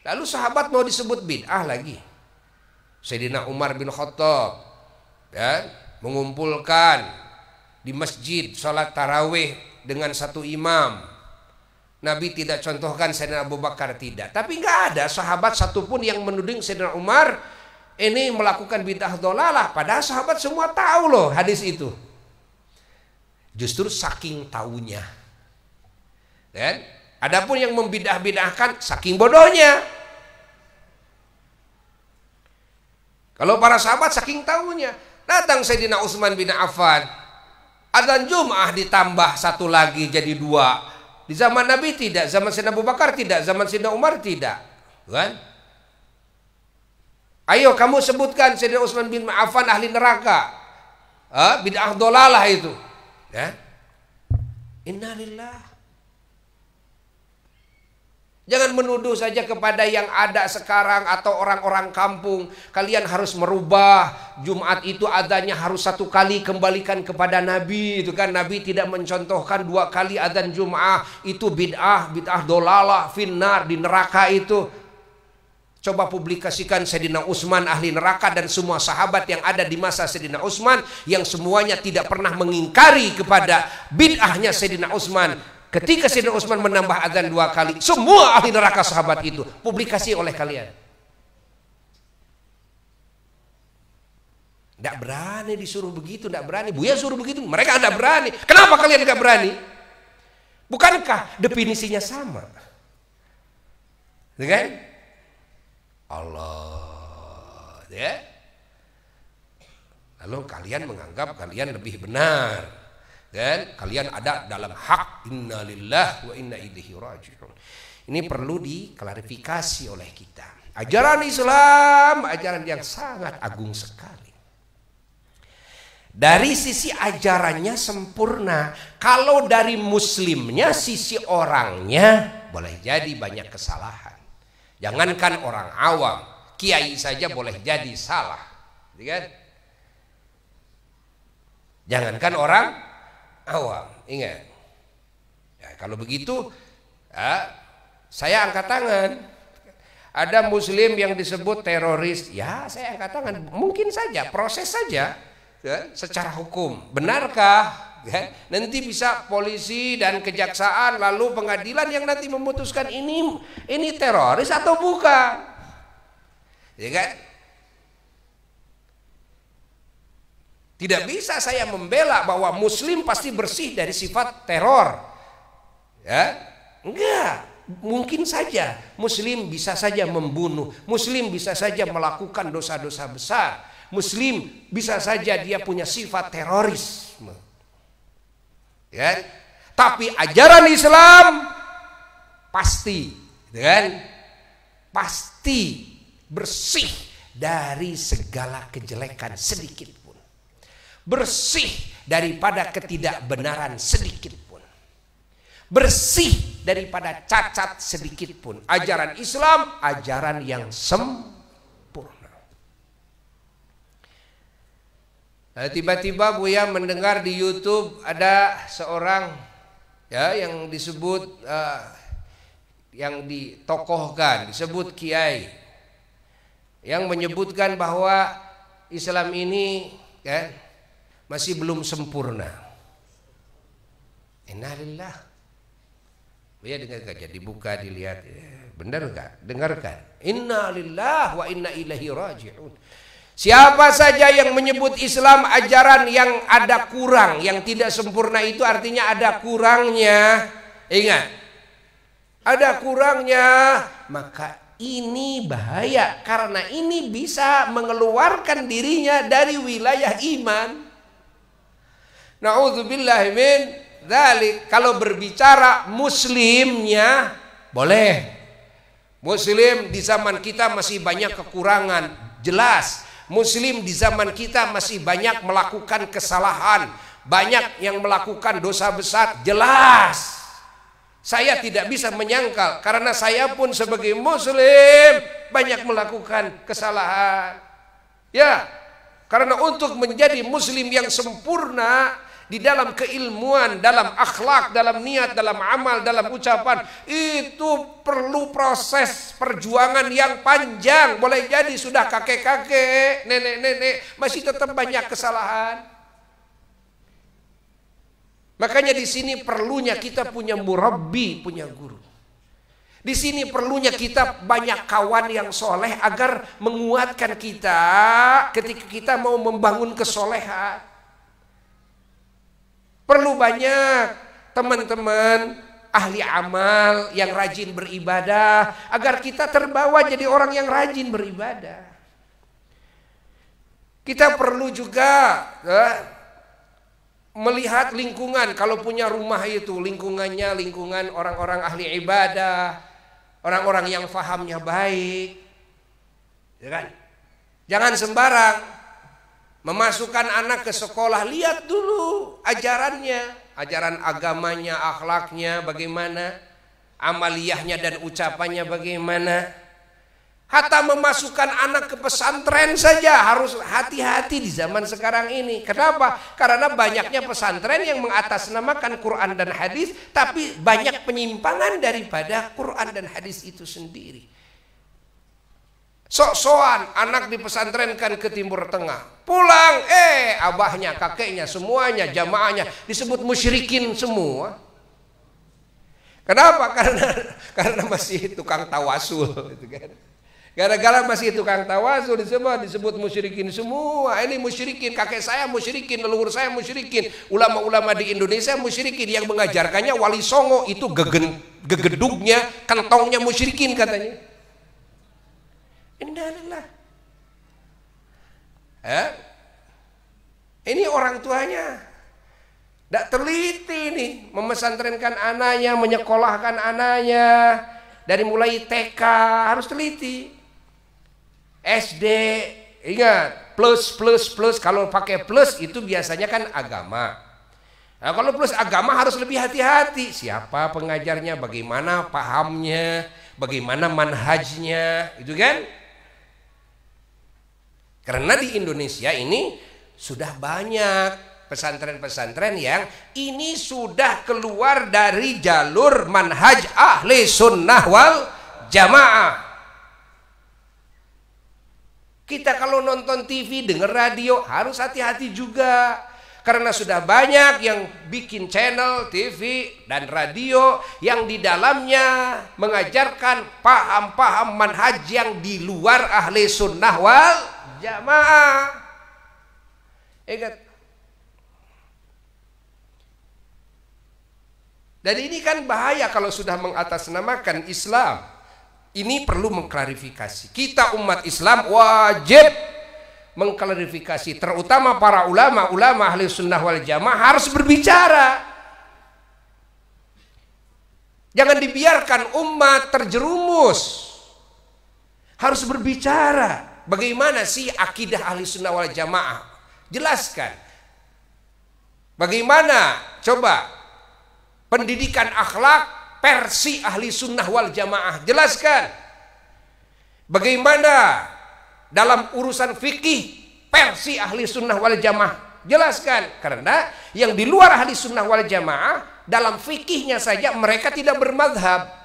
Lalu sahabat mau disebut bid'ah lagi. Sayyidina Umar bin Khattab ya, mengumpulkan di masjid sholat taraweh dengan satu imam Nabi tidak contohkan Sayyidina Abu Bakar tidak tapi nggak ada sahabat satupun yang menuding Sayyidina Umar ini melakukan bid'ah dolalah padahal sahabat semua tahu loh hadis itu justru saking taunya dan ada pun yang membidah-bidahkan saking bodohnya kalau para sahabat saking taunya datang Sayyidina Utsman bin Affan Adzan Jum'ah ditambah satu lagi jadi dua. Di zaman Nabi tidak, zaman Sina Abu Bakar tidak, zaman Sina Umar tidak. Kan? Ayo kamu sebutkan Sina Usman bin Affan ahli neraka. Eh, bid'ah dolalah itu. Ya. Innalillah Jangan menuduh saja kepada yang ada sekarang atau orang-orang kampung. Kalian harus merubah. Jumat itu adanya harus satu kali kembalikan kepada Nabi. Itu kan Nabi tidak mencontohkan dua kali adzan Jumaah Itu bid'ah, bid'ah dolalah, finnar, di neraka itu. Coba publikasikan Sedina Usman ahli neraka dan semua sahabat yang ada di masa Sedina Usman yang semuanya tidak pernah mengingkari kepada bid'ahnya Sedina Usman ketika Sayyidina Utsman menambah azan dua kali, semua ahli neraka sahabat itu publikasi oleh kalian. Tidak berani disuruh begitu, tidak berani. Buya suruh begitu, mereka tidak berani. Kenapa kalian tidak berani? Bukankah definisinya sama? Dengan Allah, ya. Lalu kalian menganggap kalian lebih benar. Dan kalian ada dalam hak innalillah wa inna ilaihi rajiun. Ini perlu diklarifikasi oleh kita. Ajaran Islam, ajaran yang sangat agung sekali. Dari sisi ajarannya sempurna. Kalau dari muslimnya sisi orangnya boleh jadi banyak kesalahan. Jangankan orang awam, kiai saja boleh jadi salah. Gitu kan? Jangankan orang awam. Ingat. Ya, kalau begitu, ya, saya angkat tangan. Ada Muslim yang disebut teroris, ya saya angkat tangan. Mungkin saja, proses saja, ya, secara hukum. Benarkah? Ya, nanti bisa polisi dan kejaksaan lalu pengadilan yang nanti memutuskan ini ini teroris atau bukan, ya kan? Tidak bisa saya membela bahwa muslim pasti bersih dari sifat teror. Ya? Enggak. Mungkin saja muslim bisa saja membunuh, muslim bisa saja melakukan dosa-dosa besar. Muslim bisa saja dia punya sifat terorisme. Ya? ya. Tapi ajaran Islam pasti gitu kan pasti bersih dari segala kejelekan sedikit bersih daripada ketidakbenaran sedikit pun. Bersih daripada cacat sedikit pun. Ajaran Islam, ajaran yang sempurna. Tiba-tiba nah, Buya mendengar di YouTube ada seorang ya yang disebut uh, yang ditokohkan disebut kiai yang menyebutkan bahwa Islam ini ya, masih belum sempurna. Innalillah. Ya dengarkan dibuka dilihat ya, benar enggak? Dengarkan. Innalillah wa inna ilahi rajiun. Siapa saja yang menyebut Islam ajaran yang ada kurang, yang tidak sempurna itu artinya ada kurangnya. Ingat, ada kurangnya, maka ini bahaya karena ini bisa mengeluarkan dirinya dari wilayah iman. Nauzubillah min dzalik. Kalau berbicara muslimnya boleh. Muslim di zaman kita masih banyak kekurangan, jelas. Muslim di zaman kita masih banyak melakukan kesalahan, banyak yang melakukan dosa besar, jelas. Saya tidak bisa menyangkal karena saya pun sebagai muslim banyak melakukan kesalahan. Ya, karena untuk menjadi muslim yang sempurna di dalam keilmuan, dalam akhlak, dalam niat, dalam amal, dalam ucapan itu perlu proses perjuangan yang panjang. Boleh jadi sudah kakek-kakek, nenek-nenek masih tetap banyak kesalahan. Makanya di sini perlunya kita punya murabbi, punya guru. Di sini perlunya kita banyak kawan yang soleh agar menguatkan kita ketika kita mau membangun kesolehan. Perlu banyak teman-teman ahli amal yang iya. rajin beribadah agar kita terbawa jadi orang yang rajin beribadah. Kita perlu juga eh, melihat lingkungan kalau punya rumah itu lingkungannya lingkungan orang-orang ahli ibadah, orang-orang yang fahamnya baik. Ya kan? Jangan sembarang Memasukkan anak ke sekolah, lihat dulu ajarannya, ajaran agamanya, akhlaknya bagaimana, amaliyahnya dan ucapannya bagaimana. Hatta memasukkan anak ke pesantren saja harus hati-hati di zaman sekarang ini. Kenapa? Karena banyaknya pesantren yang mengatasnamakan Quran dan hadis, tapi banyak penyimpangan daripada Quran dan hadis itu sendiri. Sok-soan anak di pesantrenkan ke Timur Tengah. Pulang, eh abahnya, kakeknya, semuanya, jamaahnya disebut musyrikin semua. Kenapa? Karena karena masih tukang tawasul gitu kan. Gara-gara masih tukang tawasul disebut disebut musyrikin semua. Ini musyrikin, kakek saya musyrikin, leluhur saya musyrikin, ulama-ulama di Indonesia musyrikin yang mengajarkannya Wali Songo itu gegen, gegedugnya, kentongnya musyrikin katanya. Innalillah. Eh? Ini orang tuanya tidak teliti nih memesantrenkan anaknya, menyekolahkan anaknya dari mulai TK harus teliti. SD ingat plus plus plus kalau pakai plus itu biasanya kan agama. Nah, kalau plus agama harus lebih hati-hati. Siapa pengajarnya, bagaimana pahamnya, bagaimana manhajnya, itu kan? Karena di Indonesia ini sudah banyak pesantren-pesantren yang ini sudah keluar dari jalur manhaj ahli sunnah wal jamaah. Kita kalau nonton TV, dengar radio harus hati-hati juga. Karena sudah banyak yang bikin channel TV dan radio yang di dalamnya mengajarkan paham-paham manhaj yang di luar ahli sunnah wal jamaah. Ingat. Dan ini kan bahaya kalau sudah mengatasnamakan Islam. Ini perlu mengklarifikasi. Kita umat Islam wajib mengklarifikasi. Terutama para ulama, ulama ahli sunnah wal jamaah harus berbicara. Jangan dibiarkan umat terjerumus. Harus berbicara. Bagaimana sih akidah ahli sunnah wal jamaah? Jelaskan. Bagaimana? Coba. Pendidikan akhlak versi ahli sunnah wal jamaah. Jelaskan. Bagaimana dalam urusan fikih versi ahli sunnah wal jamaah. Jelaskan. Karena yang di luar ahli sunnah wal jamaah dalam fikihnya saja mereka tidak bermadhab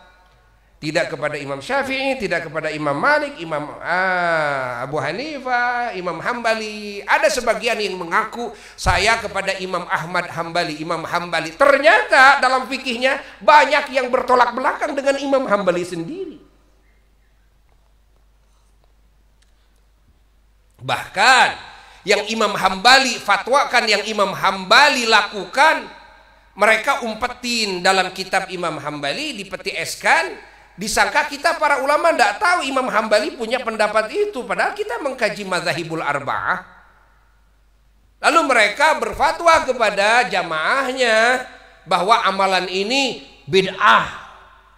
tidak kepada Imam Syafi'i, tidak kepada Imam Malik, Imam ah, Abu Hanifah, Imam Hambali. Ada sebagian yang mengaku saya kepada Imam Ahmad Hambali, Imam Hambali. Ternyata dalam fikihnya banyak yang bertolak belakang dengan Imam Hambali sendiri. Bahkan yang Imam Hambali fatwakan, yang Imam Hambali lakukan, mereka umpetin dalam kitab Imam Hambali di eskan, Disangka kita para ulama tidak tahu Imam Hambali punya pendapat itu. Padahal kita mengkaji mazahibul arba'ah. Lalu mereka berfatwa kepada jamaahnya bahwa amalan ini bid'ah.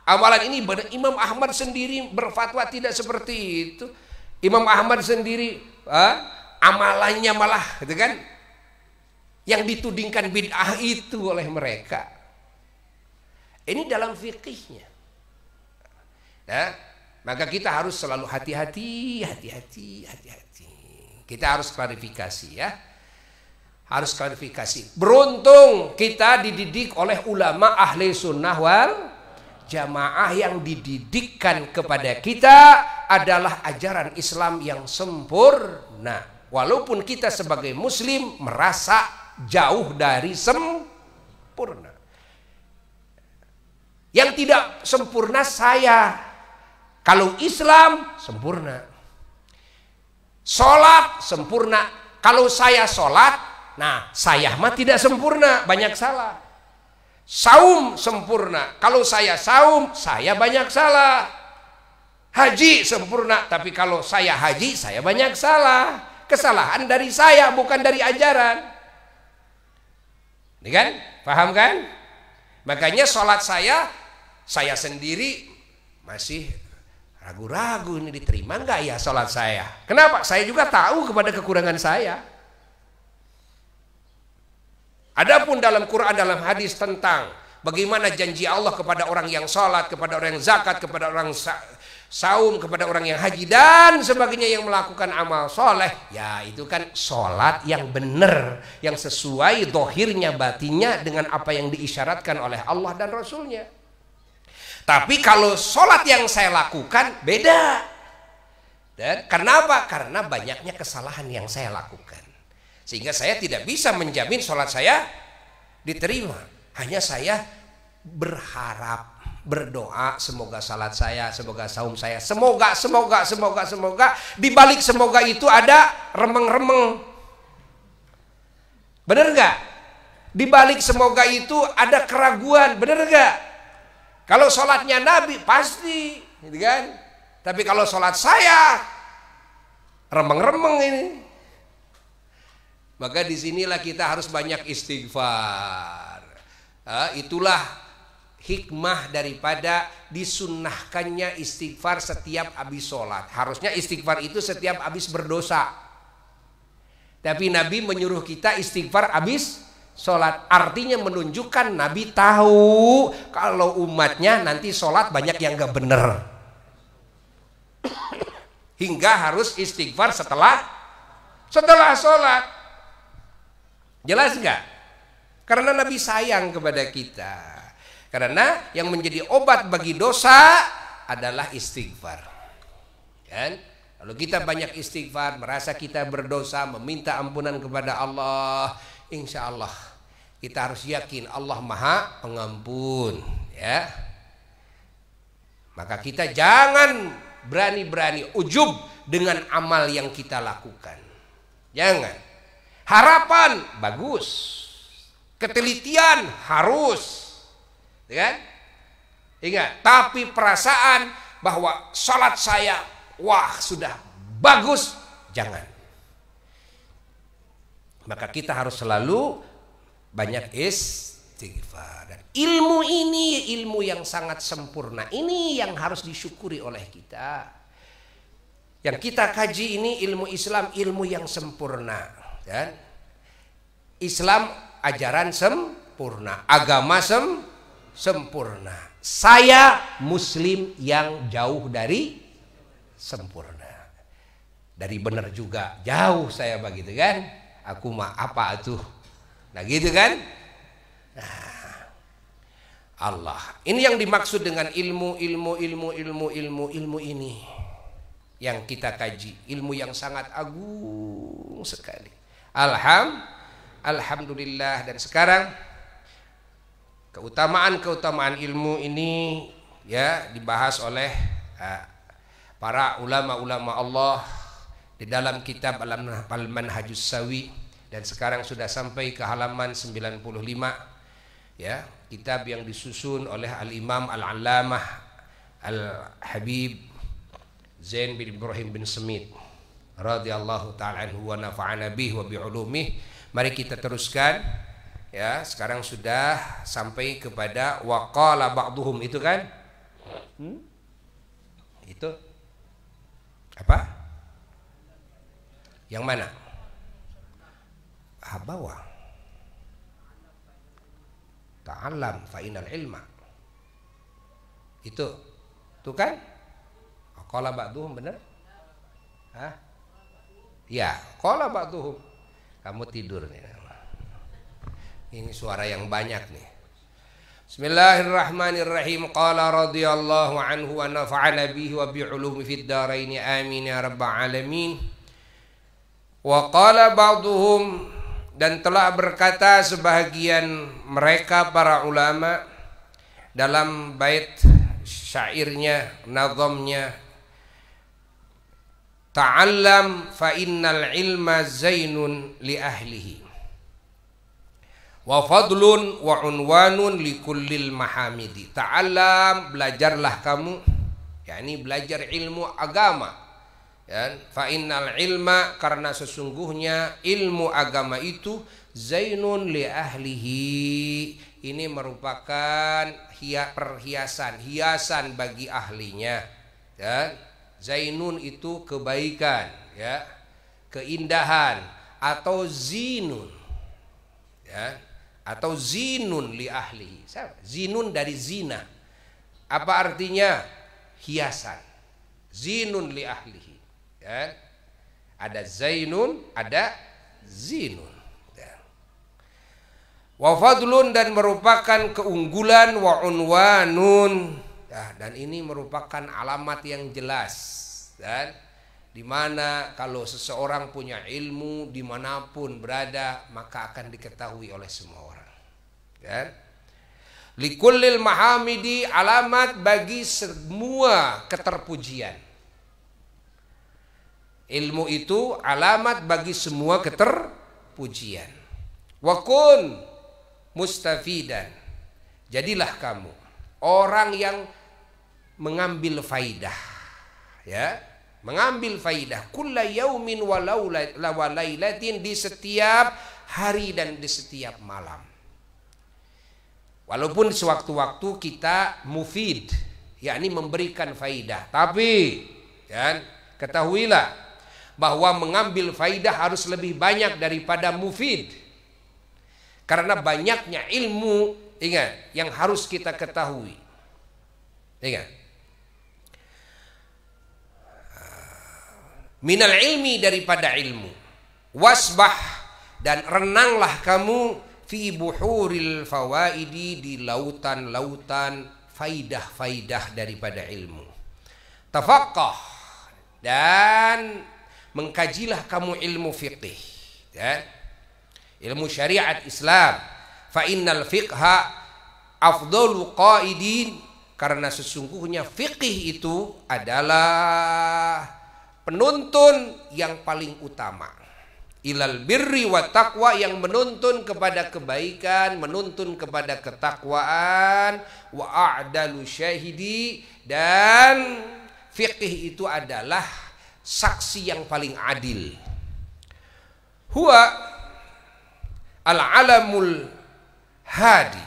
Amalan ini Imam Ahmad sendiri berfatwa tidak seperti itu. Imam Ahmad sendiri eh, amalannya malah gitu kan yang ditudingkan bid'ah itu oleh mereka. Ini dalam fikihnya. Nah, maka kita harus selalu hati-hati, hati-hati, hati-hati. Kita harus klarifikasi ya. Harus klarifikasi. Beruntung kita dididik oleh ulama ahli sunnah wal jamaah yang dididikkan kepada kita adalah ajaran Islam yang sempurna. Walaupun kita sebagai muslim merasa jauh dari sempurna. Yang tidak sempurna saya kalau Islam sempurna. Sholat sempurna. Kalau saya sholat, nah saya mah tidak sempurna, banyak salah. Saum sempurna. Kalau saya saum, saya banyak salah. Haji sempurna, tapi kalau saya haji, saya banyak salah. Kesalahan dari saya, bukan dari ajaran. Ini kan? Paham kan? Makanya sholat saya, saya sendiri masih ragu-ragu ini diterima nggak ya sholat saya? Kenapa? Saya juga tahu kepada kekurangan saya. Adapun dalam Quran dalam hadis tentang bagaimana janji Allah kepada orang yang sholat, kepada orang yang zakat, kepada orang saum, kepada orang yang haji dan sebagainya yang melakukan amal soleh, ya itu kan sholat yang benar, yang sesuai dohirnya batinnya dengan apa yang diisyaratkan oleh Allah dan Rasulnya. Tapi kalau sholat yang saya lakukan beda. Dan kenapa? Karena banyaknya kesalahan yang saya lakukan. Sehingga saya tidak bisa menjamin sholat saya diterima. Hanya saya berharap, berdoa semoga salat saya, semoga saum saya, semoga, semoga, semoga, semoga. Di balik semoga itu ada remeng-remeng. Benar nggak? Di balik semoga itu ada keraguan, benar nggak? Kalau sholatnya Nabi pasti, gitu kan? Tapi kalau sholat saya remeng-remeng ini. Maka disinilah kita harus banyak istighfar. Ah, itulah hikmah daripada disunahkannya istighfar setiap habis sholat. Harusnya istighfar itu setiap habis berdosa. Tapi Nabi menyuruh kita istighfar habis Sholat artinya menunjukkan Nabi tahu kalau umatnya nanti sholat banyak yang gak bener. Hingga harus istighfar setelah setelah sholat. Jelas nggak? Karena Nabi sayang kepada kita. Karena yang menjadi obat bagi dosa adalah istighfar. Kan? Kalau kita banyak istighfar, merasa kita berdosa, meminta ampunan kepada Allah, insya Allah kita harus yakin Allah Maha Pengampun ya maka kita jangan berani-berani ujub dengan amal yang kita lakukan jangan harapan bagus ketelitian harus ya kan ingat tapi perasaan bahwa salat saya wah sudah bagus jangan maka kita harus selalu banyak istighfar. Dan ilmu ini ilmu yang sangat sempurna. Ini yang harus disyukuri oleh kita. Yang kita kaji ini ilmu Islam, ilmu yang sempurna. Dan Islam ajaran sempurna, agama sem sempurna. Saya muslim yang jauh dari sempurna. Dari benar juga jauh saya begitu kan? aku mah apa tuh nah gitu kan nah, Allah ini yang dimaksud dengan ilmu ilmu ilmu ilmu ilmu ilmu ini yang kita kaji ilmu yang sangat agung sekali alham alhamdulillah dan sekarang keutamaan-keutamaan ilmu ini ya dibahas oleh uh, para ulama-ulama Allah di dalam kitab Al Manhajus Sawi dan sekarang sudah sampai ke halaman 95 ya kitab yang disusun oleh Al Imam Al Alamah Al Habib Zain bin Ibrahim bin Semit radhiyallahu taala anhu wa nafa'ana wa bi mari kita teruskan ya sekarang sudah sampai kepada waqala ba'duhum itu kan hmm? itu apa yang mana? habawa ah, Ta'alam fa'inal ilma. Itu. Itu kan? Kola ah, ba'duhum benar? Hah? Ya, kola ba'duhum. Kamu tidur nih. Ini suara yang banyak nih. Bismillahirrahmanirrahim. Qala radiyallahu anhu wa nafa'ala bihi wa bi'ulumi fid daraini Amin ya rabbal alamin. Wakala dan telah berkata sebahagian mereka para ulama dalam bait syairnya, nazamnya Ta'allam fa innal ilma zainun li ahlihi wa fadlun wa unwanun li kullil mahamidi. Ta'allam, belajarlah kamu, yakni belajar ilmu agama ya fainal ilma karena sesungguhnya ilmu agama itu zainun li ahlihi ini merupakan hia perhiasan hiasan bagi ahlinya ya zainun itu kebaikan ya keindahan atau zinun ya atau zinun li ahlihi zinun dari zina apa artinya hiasan zinun li ahlihi Eh? ada zainun ada zinun ya. wa fadlun dan merupakan keunggulan wa unwanun ya, dan ini merupakan alamat yang jelas dan mana kalau seseorang punya ilmu dimanapun berada maka akan diketahui oleh semua orang dan ya. likullil mahamidi alamat bagi semua keterpujian Ilmu itu alamat bagi semua keterpujian. Wakun mustafidan. Jadilah kamu orang yang mengambil faidah. Ya, mengambil faidah kulla yaumin walau di setiap hari dan di setiap malam. Walaupun sewaktu-waktu kita mufid, yakni memberikan faidah, tapi kan ketahuilah bahwa mengambil faidah harus lebih banyak daripada mufid. Karena banyaknya ilmu, ingat, yang harus kita ketahui. Ingat. Minal ilmi daripada ilmu. Wasbah dan renanglah kamu fi buhuril fawaidi di lautan-lautan faidah-faidah daripada ilmu. Tafaqqah dan mengkajilah kamu ilmu fiqih ya. ilmu syariat Islam fa innal fiqha afdalu qaidin karena sesungguhnya fikih itu adalah penuntun yang paling utama ilal birri wa taqwa yang menuntun kepada kebaikan, menuntun kepada ketakwaan, wa a'dalu syahidi dan fikih itu adalah saksi yang paling adil. Huwa al-alamul hadi.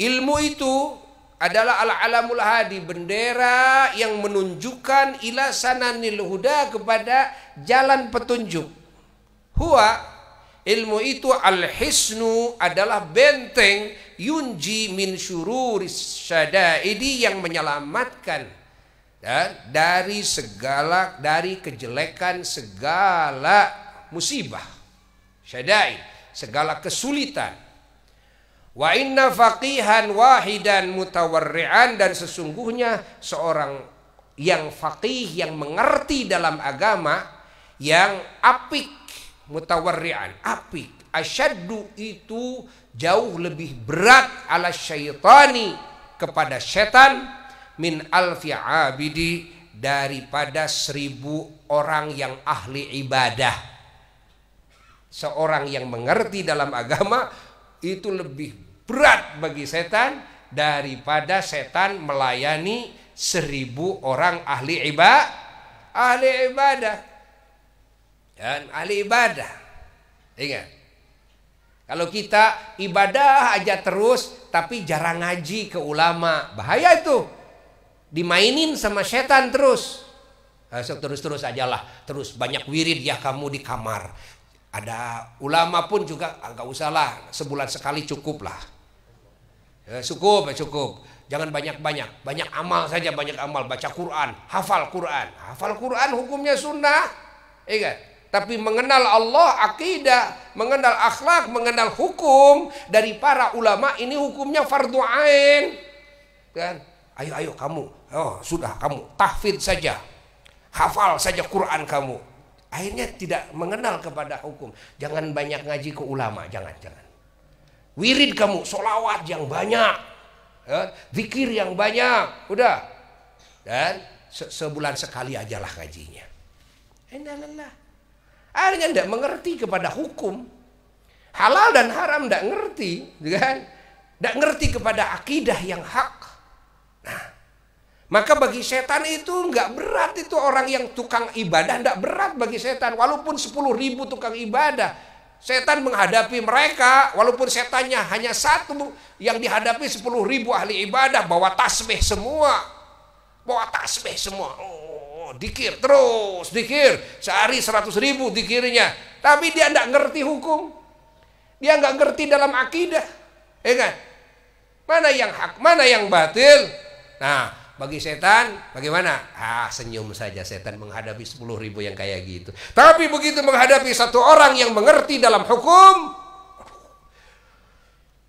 Ilmu itu adalah al-alamul hadi, bendera yang menunjukkan ila sananil huda kepada jalan petunjuk. Hua ilmu itu al-hisnu adalah benteng yunji min syururis syadaidi yang menyelamatkan dan ya, dari segala dari kejelekan segala musibah syadai segala kesulitan wa inna faqihan wahidan mutawarri'an dan sesungguhnya seorang yang faqih yang mengerti dalam agama yang apik mutawarri'an apik asyaddu itu jauh lebih berat ala syaitani kepada setan min alfi abidi daripada seribu orang yang ahli ibadah seorang yang mengerti dalam agama itu lebih berat bagi setan daripada setan melayani seribu orang ahli ibadah ahli ibadah dan ahli ibadah ingat kalau kita ibadah aja terus tapi jarang ngaji ke ulama bahaya itu dimainin sama setan terus eh, terus-terus ajalah terus banyak wirid ya kamu di kamar ada ulama pun juga agak ah, usahlah sebulan sekali cukup lah eh, cukup eh, cukup jangan banyak-banyak banyak amal saja banyak amal baca Quran hafal Quran hafal Quran hukumnya sunnah Ingat, iya tapi mengenal Allah akidah, mengenal akhlak, mengenal hukum dari para ulama ini hukumnya fardu ain. Kan? Ayo ayo kamu Oh, sudah kamu tahfid saja. Hafal saja Quran kamu. Akhirnya tidak mengenal kepada hukum. Jangan banyak ngaji ke ulama, jangan, jangan. Wirid kamu, solawat yang banyak. Ya, zikir yang banyak, udah. Dan se sebulan sekali ajalah ngajinya. Innalillah. Akhirnya tidak mengerti kepada hukum. Halal dan haram tidak mengerti kan? Tidak mengerti kepada akidah yang hak maka bagi setan itu nggak berat itu orang yang tukang ibadah nggak berat bagi setan walaupun 10 ribu tukang ibadah setan menghadapi mereka walaupun setannya hanya satu yang dihadapi 10 ribu ahli ibadah bawa tasbih semua bawa tasbih semua oh, dikir terus dikir sehari 100 ribu dikirnya tapi dia nggak ngerti hukum dia nggak ngerti dalam akidah ya kan mana yang hak mana yang batil nah bagi setan bagaimana? Ah, senyum saja setan menghadapi sepuluh ribu yang kayak gitu. Tapi begitu menghadapi satu orang yang mengerti dalam hukum,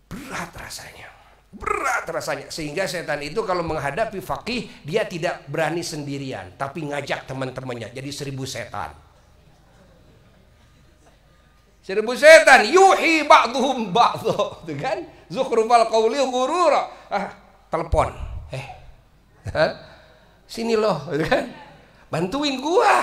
berat rasanya. Berat rasanya. Sehingga setan itu kalau menghadapi fakih, dia tidak berani sendirian. Tapi ngajak teman-temannya. Jadi seribu setan. Seribu setan. Yuhi ba'duhum ba'duh. Itu kan? Zuhrufal qawli gurura. Ah, telepon. Eh, Sini loh, gitu kan? Bantuin gua.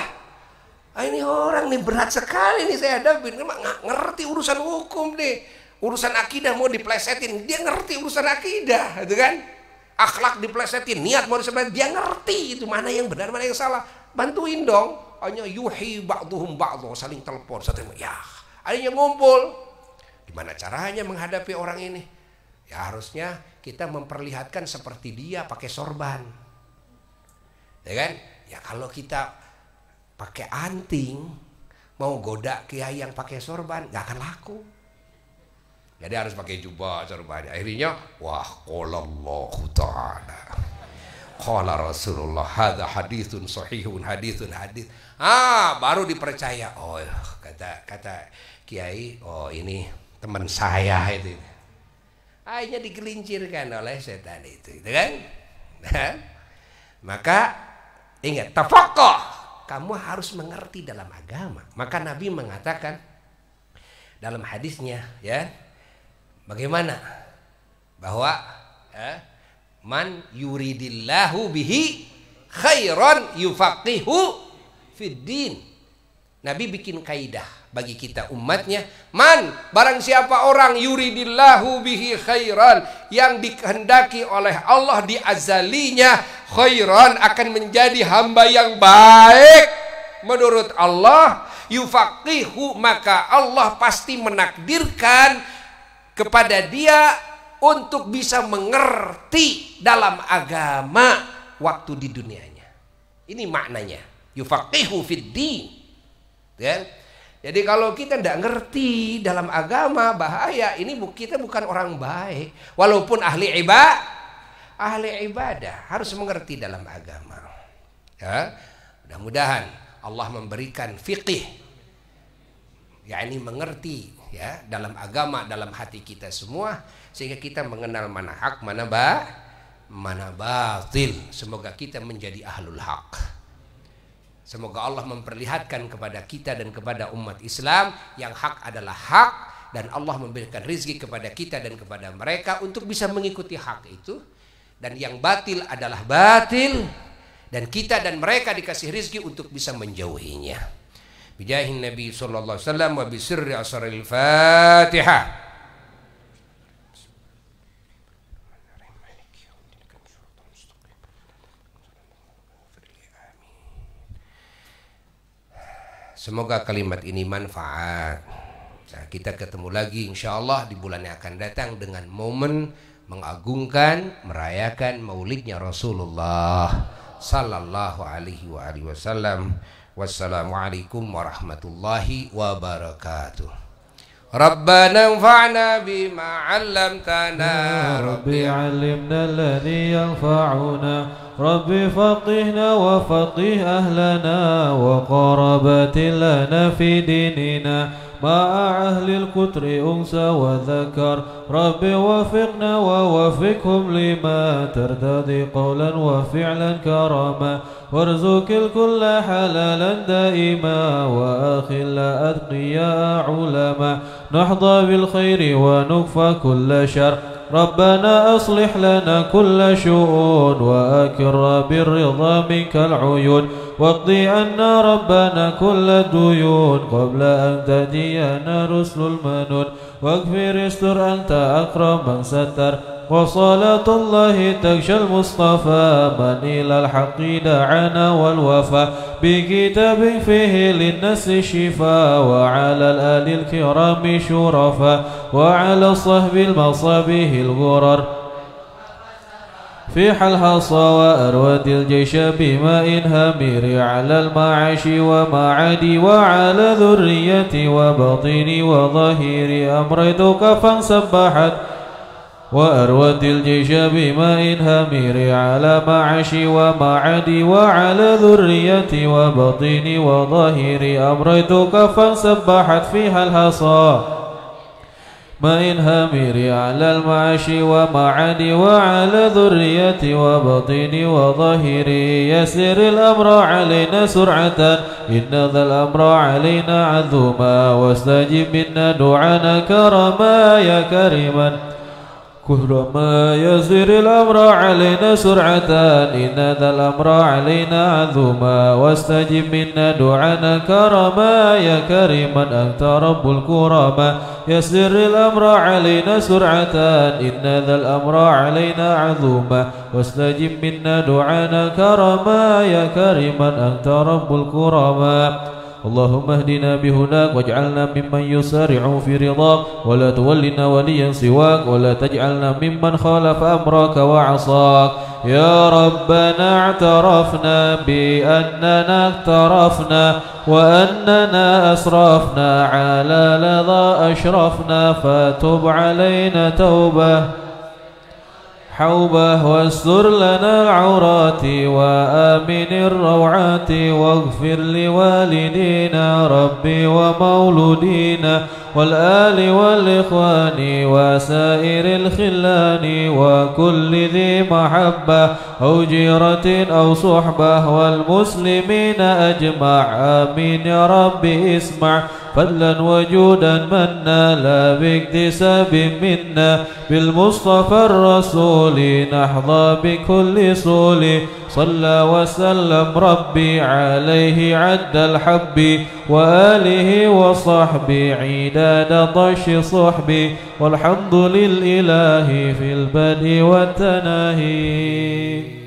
Ah, ini orang nih berat sekali nih saya hadapin. Emang nggak ngerti urusan hukum deh, Urusan akidah mau diplesetin, dia ngerti urusan akidah, gitu kan? Akhlak diplesetin, niat mau disebut dia ngerti itu mana yang benar, mana yang salah. Bantuin dong. Hanya yuhi ba'duhum ba'du, saling telepon, satu ya. Akhirnya ngumpul. Gimana caranya menghadapi orang ini? Ya harusnya kita memperlihatkan seperti dia pakai sorban. Ya kan? Ya kalau kita pakai anting mau goda kiai yang pakai sorban nggak akan laku. Jadi harus pakai jubah sorban. Akhirnya wah Allah taala. Qala Rasulullah hadza hadithun sahihun hadithun hadith. Ah, baru dipercaya. Oh, kata kata kiai, oh ini teman saya itu akhirnya digelincirkan oleh setan itu gitu kan nah, maka ingat tafakoh kamu harus mengerti dalam agama maka Nabi mengatakan dalam hadisnya ya bagaimana bahwa ya, man yuridillahu bihi khairan yufaqihu fiddin. Nabi bikin kaidah bagi kita umatnya man barang siapa orang yuridillahu bihi khairan yang dikehendaki oleh Allah di azalinya khairan akan menjadi hamba yang baik menurut Allah yufaqihu maka Allah pasti menakdirkan kepada dia untuk bisa mengerti dalam agama waktu di dunianya ini maknanya yufaqihu fid din ya jadi kalau kita tidak ngerti dalam agama bahaya ini kita bukan orang baik. Walaupun ahli ibadah, ahli ibadah harus mengerti dalam agama. Ya, mudah-mudahan Allah memberikan fikih, ya, ini mengerti ya dalam agama dalam hati kita semua sehingga kita mengenal mana hak mana ba mana batil. Semoga kita menjadi ahlul hak. Semoga Allah memperlihatkan kepada kita dan kepada umat Islam yang hak adalah hak dan Allah memberikan rizki kepada kita dan kepada mereka untuk bisa mengikuti hak itu dan yang batil adalah batil dan kita dan mereka dikasih rizki untuk bisa menjauhinya. Bijahin Nabi sallallahu alaihi wasallam wa bi sirri Fatihah. Semoga kalimat ini manfaat. Nah, kita ketemu lagi insya Allah di bulan yang akan datang dengan momen mengagungkan, merayakan maulidnya Rasulullah Sallallahu Alaihi Wasallam. Wassalamualaikum warahmatullahi wabarakatuh. ربنا انفعنا بما علمتنا رب علمنا الذي ينفعنا رب فقهنا وفقه أهلنا وقربة لنا في ديننا مع أهل الكتر أنثى وذكر رب وفقنا ووفقهم لما ترتضي قولا وفعلا كرما وارزق الكل حلالا دائما وأخل أتقياء علما نحظى بالخير ونكفى كل شر ربنا أصلح لنا كل شؤون وأكر بالرضا منك العيون واقضي أنا ربنا كل ديون قبل أن تهدينا رسل المنون واغفر استر أنت أكرم من ستر وصلاة الله تغشى المصطفى من إلى الحق دعانا والوفا بكتاب فيه للناس شفاء وعلى الآل الكرام شرفا وعلى صحب المصابيح الغرر في حل حصى وأرواد الجيش بماء همير على المعاش ومعادي وعلى ذريتي وباطني وظهيري أمرضك فانسبحت وأروت الجيش بماء همير على معشي ومعدي وعلى ذريتي وبطيني وظهيري أمريتك فانسبحت فيها الحصى ماء همير على المعشي ومعدي وعلى ذريتي وبطيني وظهيري يسر الأمر علينا سرعة إن ذا الأمر علينا عذوما واستجب منا دعانا كرما يا كريما كل ما يزر الأمر علينا سرعة إن ذا الأمر علينا عظما واستجب منا دعانا كرما يا كريما أنت رب الكرما يسر الأمر علينا سرعة إن ذا الأمر علينا عظما واستجب منا دعانا كرما يا كريما أنت رب الكرما اللهم اهدنا بهناك واجعلنا ممن يسارع في رضاك ولا تولنا وليا سواك ولا تجعلنا ممن خالف أمرك وعصاك يا ربنا اعترفنا بأننا اقترفنا وأننا أسرفنا على لظى أشرفنا فتب علينا توبة حوبه واستر لنا العورات وآمن الروعات واغفر لوالدينا ربي ومولودينا والآل والإخوان وسائر الخلان وكل ذي محبة أو جيرة أو صحبة والمسلمين أجمع آمين يا ربي اسمع فضلا وجودا منا لا باكتساب منا بالمصطفى الرسول نحظى بكل صول صلى وسلم ربي عليه عد الحب وآله وصحبي عداد طش صحبي والحمد للإله في البدء والتناهي